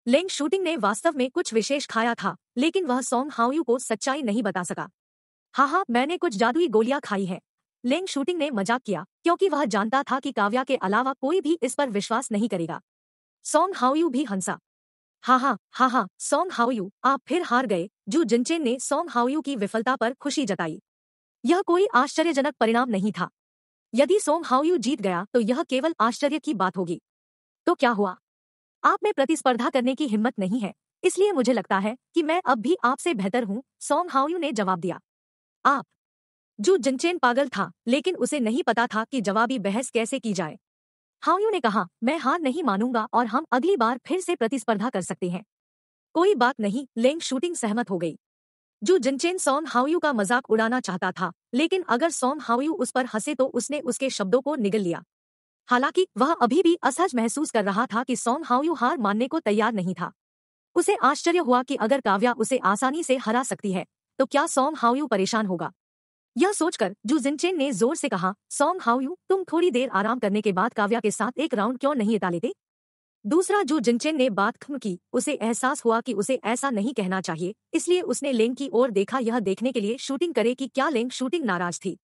लेंग शूटिंग ने वास्तव में कुछ विशेष खाया था लेकिन वह सॉन्ग हाउयू को सच्चाई नहीं बता सका हाँ हाँ मैंने कुछ जादुई गोलियां खाई है लेंग शूटिंग ने मजाक किया क्योंकि वह जानता था कि काव्या के अलावा कोई भी इस पर विश्वास नहीं करेगा सॉन्ग हाउयू भी हंसा हाँ हाँ हाँ हाँ सॉन्ग हाउयू आप फिर हार गए जू जिनचेन ने सॉन्ग हाउयू की विफलता पर खुशी जताई यह कोई आश्चर्यजनक परिणाम नहीं था यदि सोंग हाउयू जीत गया तो यह केवल आश्चर्य की बात होगी तो क्या हुआ आप में प्रतिस्पर्धा करने की हिम्मत नहीं है इसलिए मुझे लगता है कि मैं अब भी आपसे बेहतर हूँ सोंग हाउयू ने जवाब दिया आप जू जिनचेन पागल था लेकिन उसे नहीं पता था कि जवाबी बहस कैसे की जाए हाउयू ने कहा मैं हार नहीं मानूंगा और हम अगली बार फिर से प्रतिस्पर्धा कर सकते हैं कोई बात नहीं लेंग शूटिंग सहमत हो गई जो जिनचेन सोन हाउयू का मजाक उड़ाना चाहता था लेकिन अगर सोम हाउयू उस पर हंसे तो उसने उसके शब्दों को निगल लिया हालांकि वह अभी भी असहज महसूस कर रहा था कि सोन हाउयू हार मानने को तैयार नहीं था उसे आश्चर्य हुआ कि अगर काव्या उसे आसानी से हरा सकती है तो क्या सोंग हाउयू परेशान होगा यह सोचकर जू जिनचेन ने जोर से कहा सोंग हाउयू तुम थोड़ी देर आराम करने के बाद काव्या के साथ एक राउंड क्यों नहीं इता लेते दूसरा जो जिनचिन ने बात खम की उसे एहसास हुआ कि उसे ऐसा नहीं कहना चाहिए इसलिए उसने लेंग की ओर देखा यह देखने के लिए शूटिंग करे कि क्या लेंग शूटिंग नाराज थी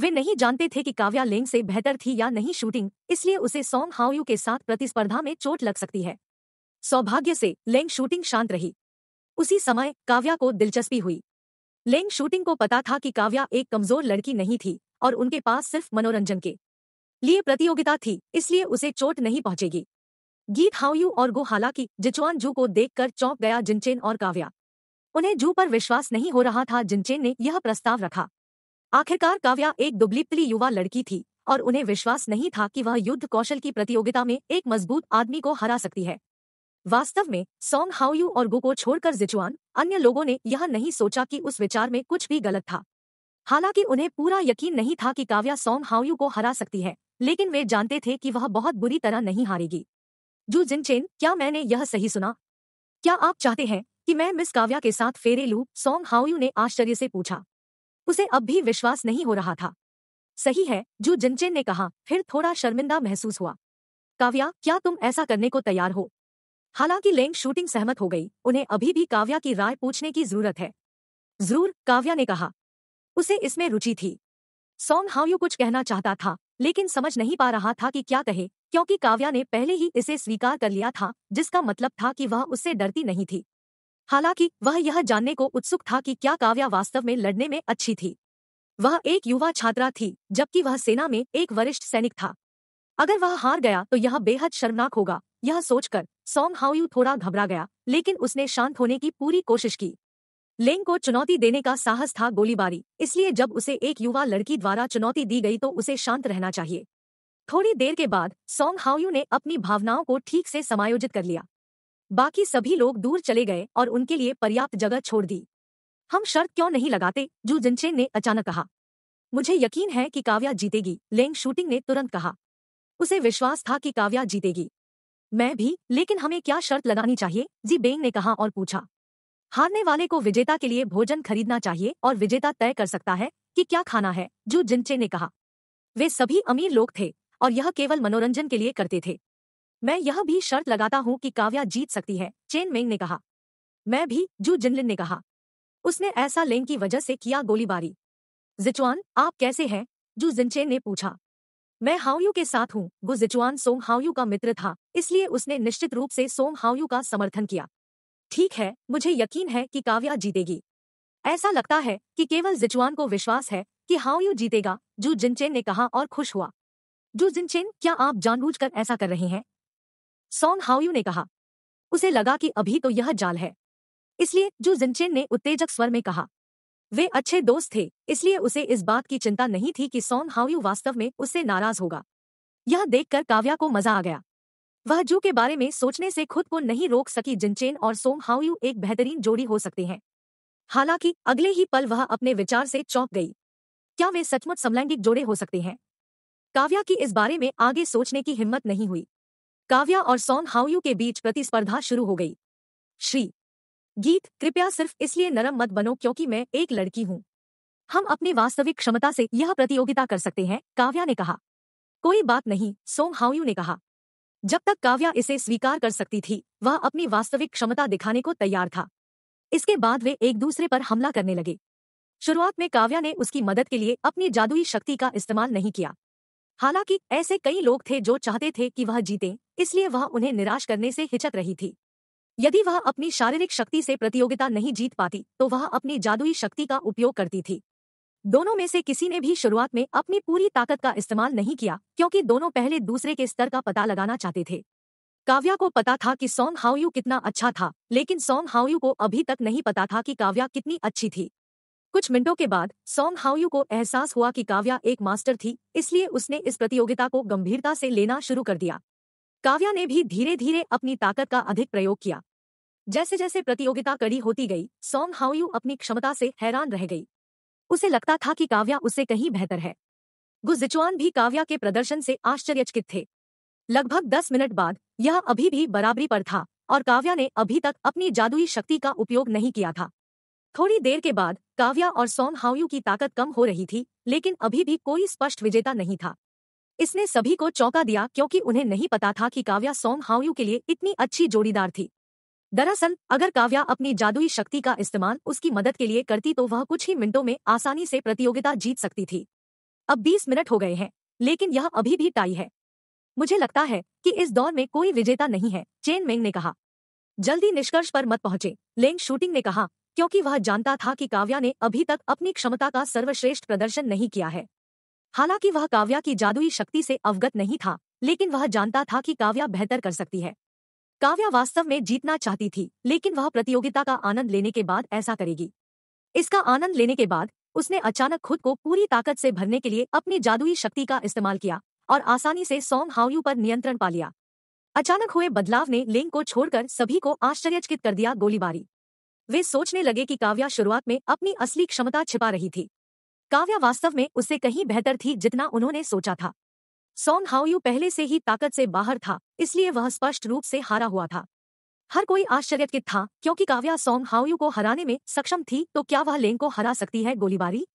वे नहीं जानते थे कि काव्या लेंग से बेहतर थी या नहीं शूटिंग इसलिए उसे सॉन्ग हाउयू के साथ प्रतिस्पर्धा में चोट लग सकती है सौभाग्य से लेंग शूटिंग शांत रही उसी समय काव्या को दिलचस्पी हुई लेंग शूटिंग को पता था कि काव्या एक कमजोर लड़की नहीं थी और उनके पास सिर्फ मनोरंजन के लिए प्रतियोगिता थी इसलिए उसे चोट नहीं पहुंचेगी गीत हाउयू और गो हालांकि जिचुआन जू को देखकर चौंक गया जिनचेन और काव्या उन्हें जू पर विश्वास नहीं हो रहा था जिनचेन ने यह प्रस्ताव रखा आखिरकार काव्या एक दुबलीपली युवा लड़की थी और उन्हें विश्वास नहीं था कि वह युद्ध कौशल की प्रतियोगिता में एक मजबूत आदमी को हरा सकती है वास्तव में सॉन्ग हाउयू और गो को छोड़कर जिचुआन अन्य लोगों ने यह नहीं सोचा कि उस विचार में कुछ भी गलत था हालांकि उन्हें पूरा यकीन नहीं था कि काव्या सॉन्ग हाउयू को हरा सकती है लेकिन वे जानते थे कि वह बहुत बुरी तरह नहीं हारेगी जू जिनचेन क्या मैंने यह सही सुना क्या आप चाहते हैं कि मैं मिस काव्या के साथ फेरे लू सोंग हाउयू ने आश्चर्य से पूछा उसे अब भी विश्वास नहीं हो रहा था सही है जू जिनचेन ने कहा फिर थोड़ा शर्मिंदा महसूस हुआ काव्या क्या तुम ऐसा करने को तैयार हो हालांकि लेंग शूटिंग सहमत हो गई उन्हें अभी भी काव्या की राय पूछने की जरूरत है जरूर काव्या ने कहा उसे इसमें रुचि थी सोंग हाउयू कुछ कहना चाहता था लेकिन समझ नहीं पा रहा था कि क्या कहे क्योंकि काव्या ने पहले ही इसे स्वीकार कर लिया था जिसका मतलब था कि वह उससे डरती नहीं थी हालांकि वह यह जानने को उत्सुक था कि क्या काव्या वास्तव में लड़ने में अच्छी थी वह एक युवा छात्रा थी जबकि वह सेना में एक वरिष्ठ सैनिक था अगर वह हार गया तो यह बेहद शर्मनाक होगा यह सोचकर सोंग हाउयू थोड़ा घबरा गया लेकिन उसने शांत होने की पूरी कोशिश की लेंग को चुनौती देने का साहस था गोलीबारी इसलिए जब उसे एक युवा लड़की द्वारा चुनौती दी गई तो उसे शांत रहना चाहिए थोड़ी देर के बाद सोंग हाउयू ने अपनी भावनाओं को ठीक से समायोजित कर लिया बाकी सभी लोग दूर चले गए और उनके लिए पर्याप्त जगह छोड़ दी हम शर्त क्यों नहीं लगाते जू जिनचेन ने अचानक कहा मुझे यकीन है कि काव्या जीतेगी लेंग शूटिंग ने तुरंत कहा उसे विश्वास था कि काव्या जीतेगी मैं भी लेकिन हमें क्या शर्त लगानी चाहिए जी बेंग ने कहा और पूछा हारने वाले को विजेता के लिए भोजन खरीदना चाहिए और विजेता तय कर सकता है कि क्या खाना है जो जिनचे ने कहा वे सभी अमीर लोग थे और यह केवल मनोरंजन के लिए करते थे मैं यह भी शर्त लगाता हूँ कि काव्या जीत सकती है चेन मेंग ने कहा मैं भी जू जिनलिन ने कहा उसने ऐसा लेंग की वजह से किया गोलीबारी जिचुआन आप कैसे हैं जू जिनचेन ने पूछा मैं हाउयू के साथ हूँ गु जिचुआन सोंग हाउयू का मित्र था इसलिए उसने निश्चित रूप से सोंग हाउयू का समर्थन किया ठीक है मुझे यकीन है कि काव्या जीतेगी ऐसा लगता है कि केवल जिचुआन को विश्वास है कि यू जीतेगा जू जिनचेन ने कहा और खुश हुआ जू जिनचेन क्या आप जानबूझकर ऐसा कर रहे हैं सोंग हाउयू ने कहा उसे लगा कि अभी तो यह जाल है इसलिए जू जिनचेन ने उत्तेजक स्वर में कहा वे अच्छे दोस्त थे इसलिए उसे इस बात की चिंता नहीं थी कि सोंग हाउयू वास्तव में उससे नाराज होगा यह देखकर काव्या को मजा आ गया वह जू के बारे में सोचने से खुद को नहीं रोक सकी जिनचेन और सोम हाउयू एक बेहतरीन जोड़ी हो सकते हैं हालांकि अगले ही पल वह अपने विचार से चौंक गई क्या वे सचमुच समलैंगिक जोड़े हो सकते हैं काव्या की इस बारे में आगे सोचने की हिम्मत नहीं हुई काव्या और सोन हाउयू के बीच प्रतिस्पर्धा शुरू हो गई श्री गीत कृपया सिर्फ इसलिए नरम मत बनो क्योंकि मैं एक लड़की हूँ हम अपनी वास्तविक क्षमता से यह प्रतियोगिता कर सकते हैं काव्या ने कहा कोई बात नहीं सोम हाउयू ने कहा जब तक काव्या इसे स्वीकार कर सकती थी वह अपनी वास्तविक क्षमता दिखाने को तैयार था इसके बाद वे एक दूसरे पर हमला करने लगे शुरुआत में काव्या ने उसकी मदद के लिए अपनी जादुई शक्ति का इस्तेमाल नहीं किया हालांकि ऐसे कई लोग थे जो चाहते थे कि वह जीते इसलिए वह उन्हें निराश करने से हिचक रही थी यदि वह अपनी शारीरिक शक्ति से प्रतियोगिता नहीं जीत पाती तो वह अपनी जादुई शक्ति का उपयोग करती थी दोनों में से किसी ने भी शुरुआत में अपनी पूरी ताकत का इस्तेमाल नहीं किया क्योंकि दोनों पहले दूसरे के स्तर का पता लगाना चाहते थे काव्या को पता था कि सॉन्ग हाउयू कितना अच्छा था लेकिन सॉन्ग हाउयू को अभी तक नहीं पता था कि काव्या कितनी अच्छी थी कुछ मिनटों के बाद सॉन्ग हाउयू को एहसास हुआ कि काव्या एक मास्टर थी इसलिए उसने इस प्रतियोगिता को गंभीरता से लेना शुरू कर दिया काव्या ने भी धीरे धीरे अपनी ताकत का अधिक प्रयोग किया जैसे जैसे प्रतियोगिता कड़ी होती गई सॉन्ग हाउयू अपनी क्षमता से हैरान रह गई उसे लगता था कि काव्या उससे कहीं बेहतर है गुजिचुआन भी काव्या के प्रदर्शन से आश्चर्यचकित थे लगभग दस मिनट बाद यह अभी भी बराबरी पर था और काव्या ने अभी तक अपनी जादुई शक्ति का उपयोग नहीं किया था थोड़ी देर के बाद काव्या और सोंग हाउयू की ताकत कम हो रही थी लेकिन अभी भी कोई स्पष्ट विजेता नहीं था इसने सभी को चौंका दिया क्योंकि उन्हें नहीं पता था कि काव्या सोंग हाउयू के लिए इतनी अच्छी जोड़ीदार थी दरअसल अगर काव्या अपनी जादुई शक्ति का इस्तेमाल उसकी मदद के लिए करती तो वह कुछ ही मिनटों में आसानी से प्रतियोगिता जीत सकती थी अब 20 मिनट हो गए हैं लेकिन यह अभी भी टाई है मुझे लगता है कि इस दौर में कोई विजेता नहीं है चेन मेंग ने कहा जल्दी निष्कर्ष पर मत पहुंचे लेंग शूटिंग ने कहा क्योंकि वह जानता था कि काव्या ने अभी तक अपनी क्षमता का सर्वश्रेष्ठ प्रदर्शन नहीं किया है हालांकि वह काव्या की जादुई शक्ति से अवगत नहीं था लेकिन वह जानता था कि काव्या बेहतर कर सकती है काव्या वास्तव में जीतना चाहती थी लेकिन वह प्रतियोगिता का आनंद लेने के बाद ऐसा करेगी इसका आनंद लेने के बाद उसने अचानक खुद को पूरी ताकत से भरने के लिए अपनी जादुई शक्ति का इस्तेमाल किया और आसानी से सॉन्ग हाउयू पर नियंत्रण पा लिया अचानक हुए बदलाव ने लिंग को छोड़कर सभी को आश्चर्यचकित कर दिया गोलीबारी वे सोचने लगे कि काव्या शुरुआत में अपनी असली क्षमता छिपा रही थी काव्या वास्तव में उससे कहीं बेहतर थी जितना उन्होंने सोचा था सोन हाउयू पहले से ही ताकत से बाहर था इसलिए वह स्पष्ट रूप से हारा हुआ था हर कोई आश्चर्यचकित था क्योंकि काव्या सोंग हाउयू को हराने में सक्षम थी तो क्या वह लेंग को हरा सकती है गोलीबारी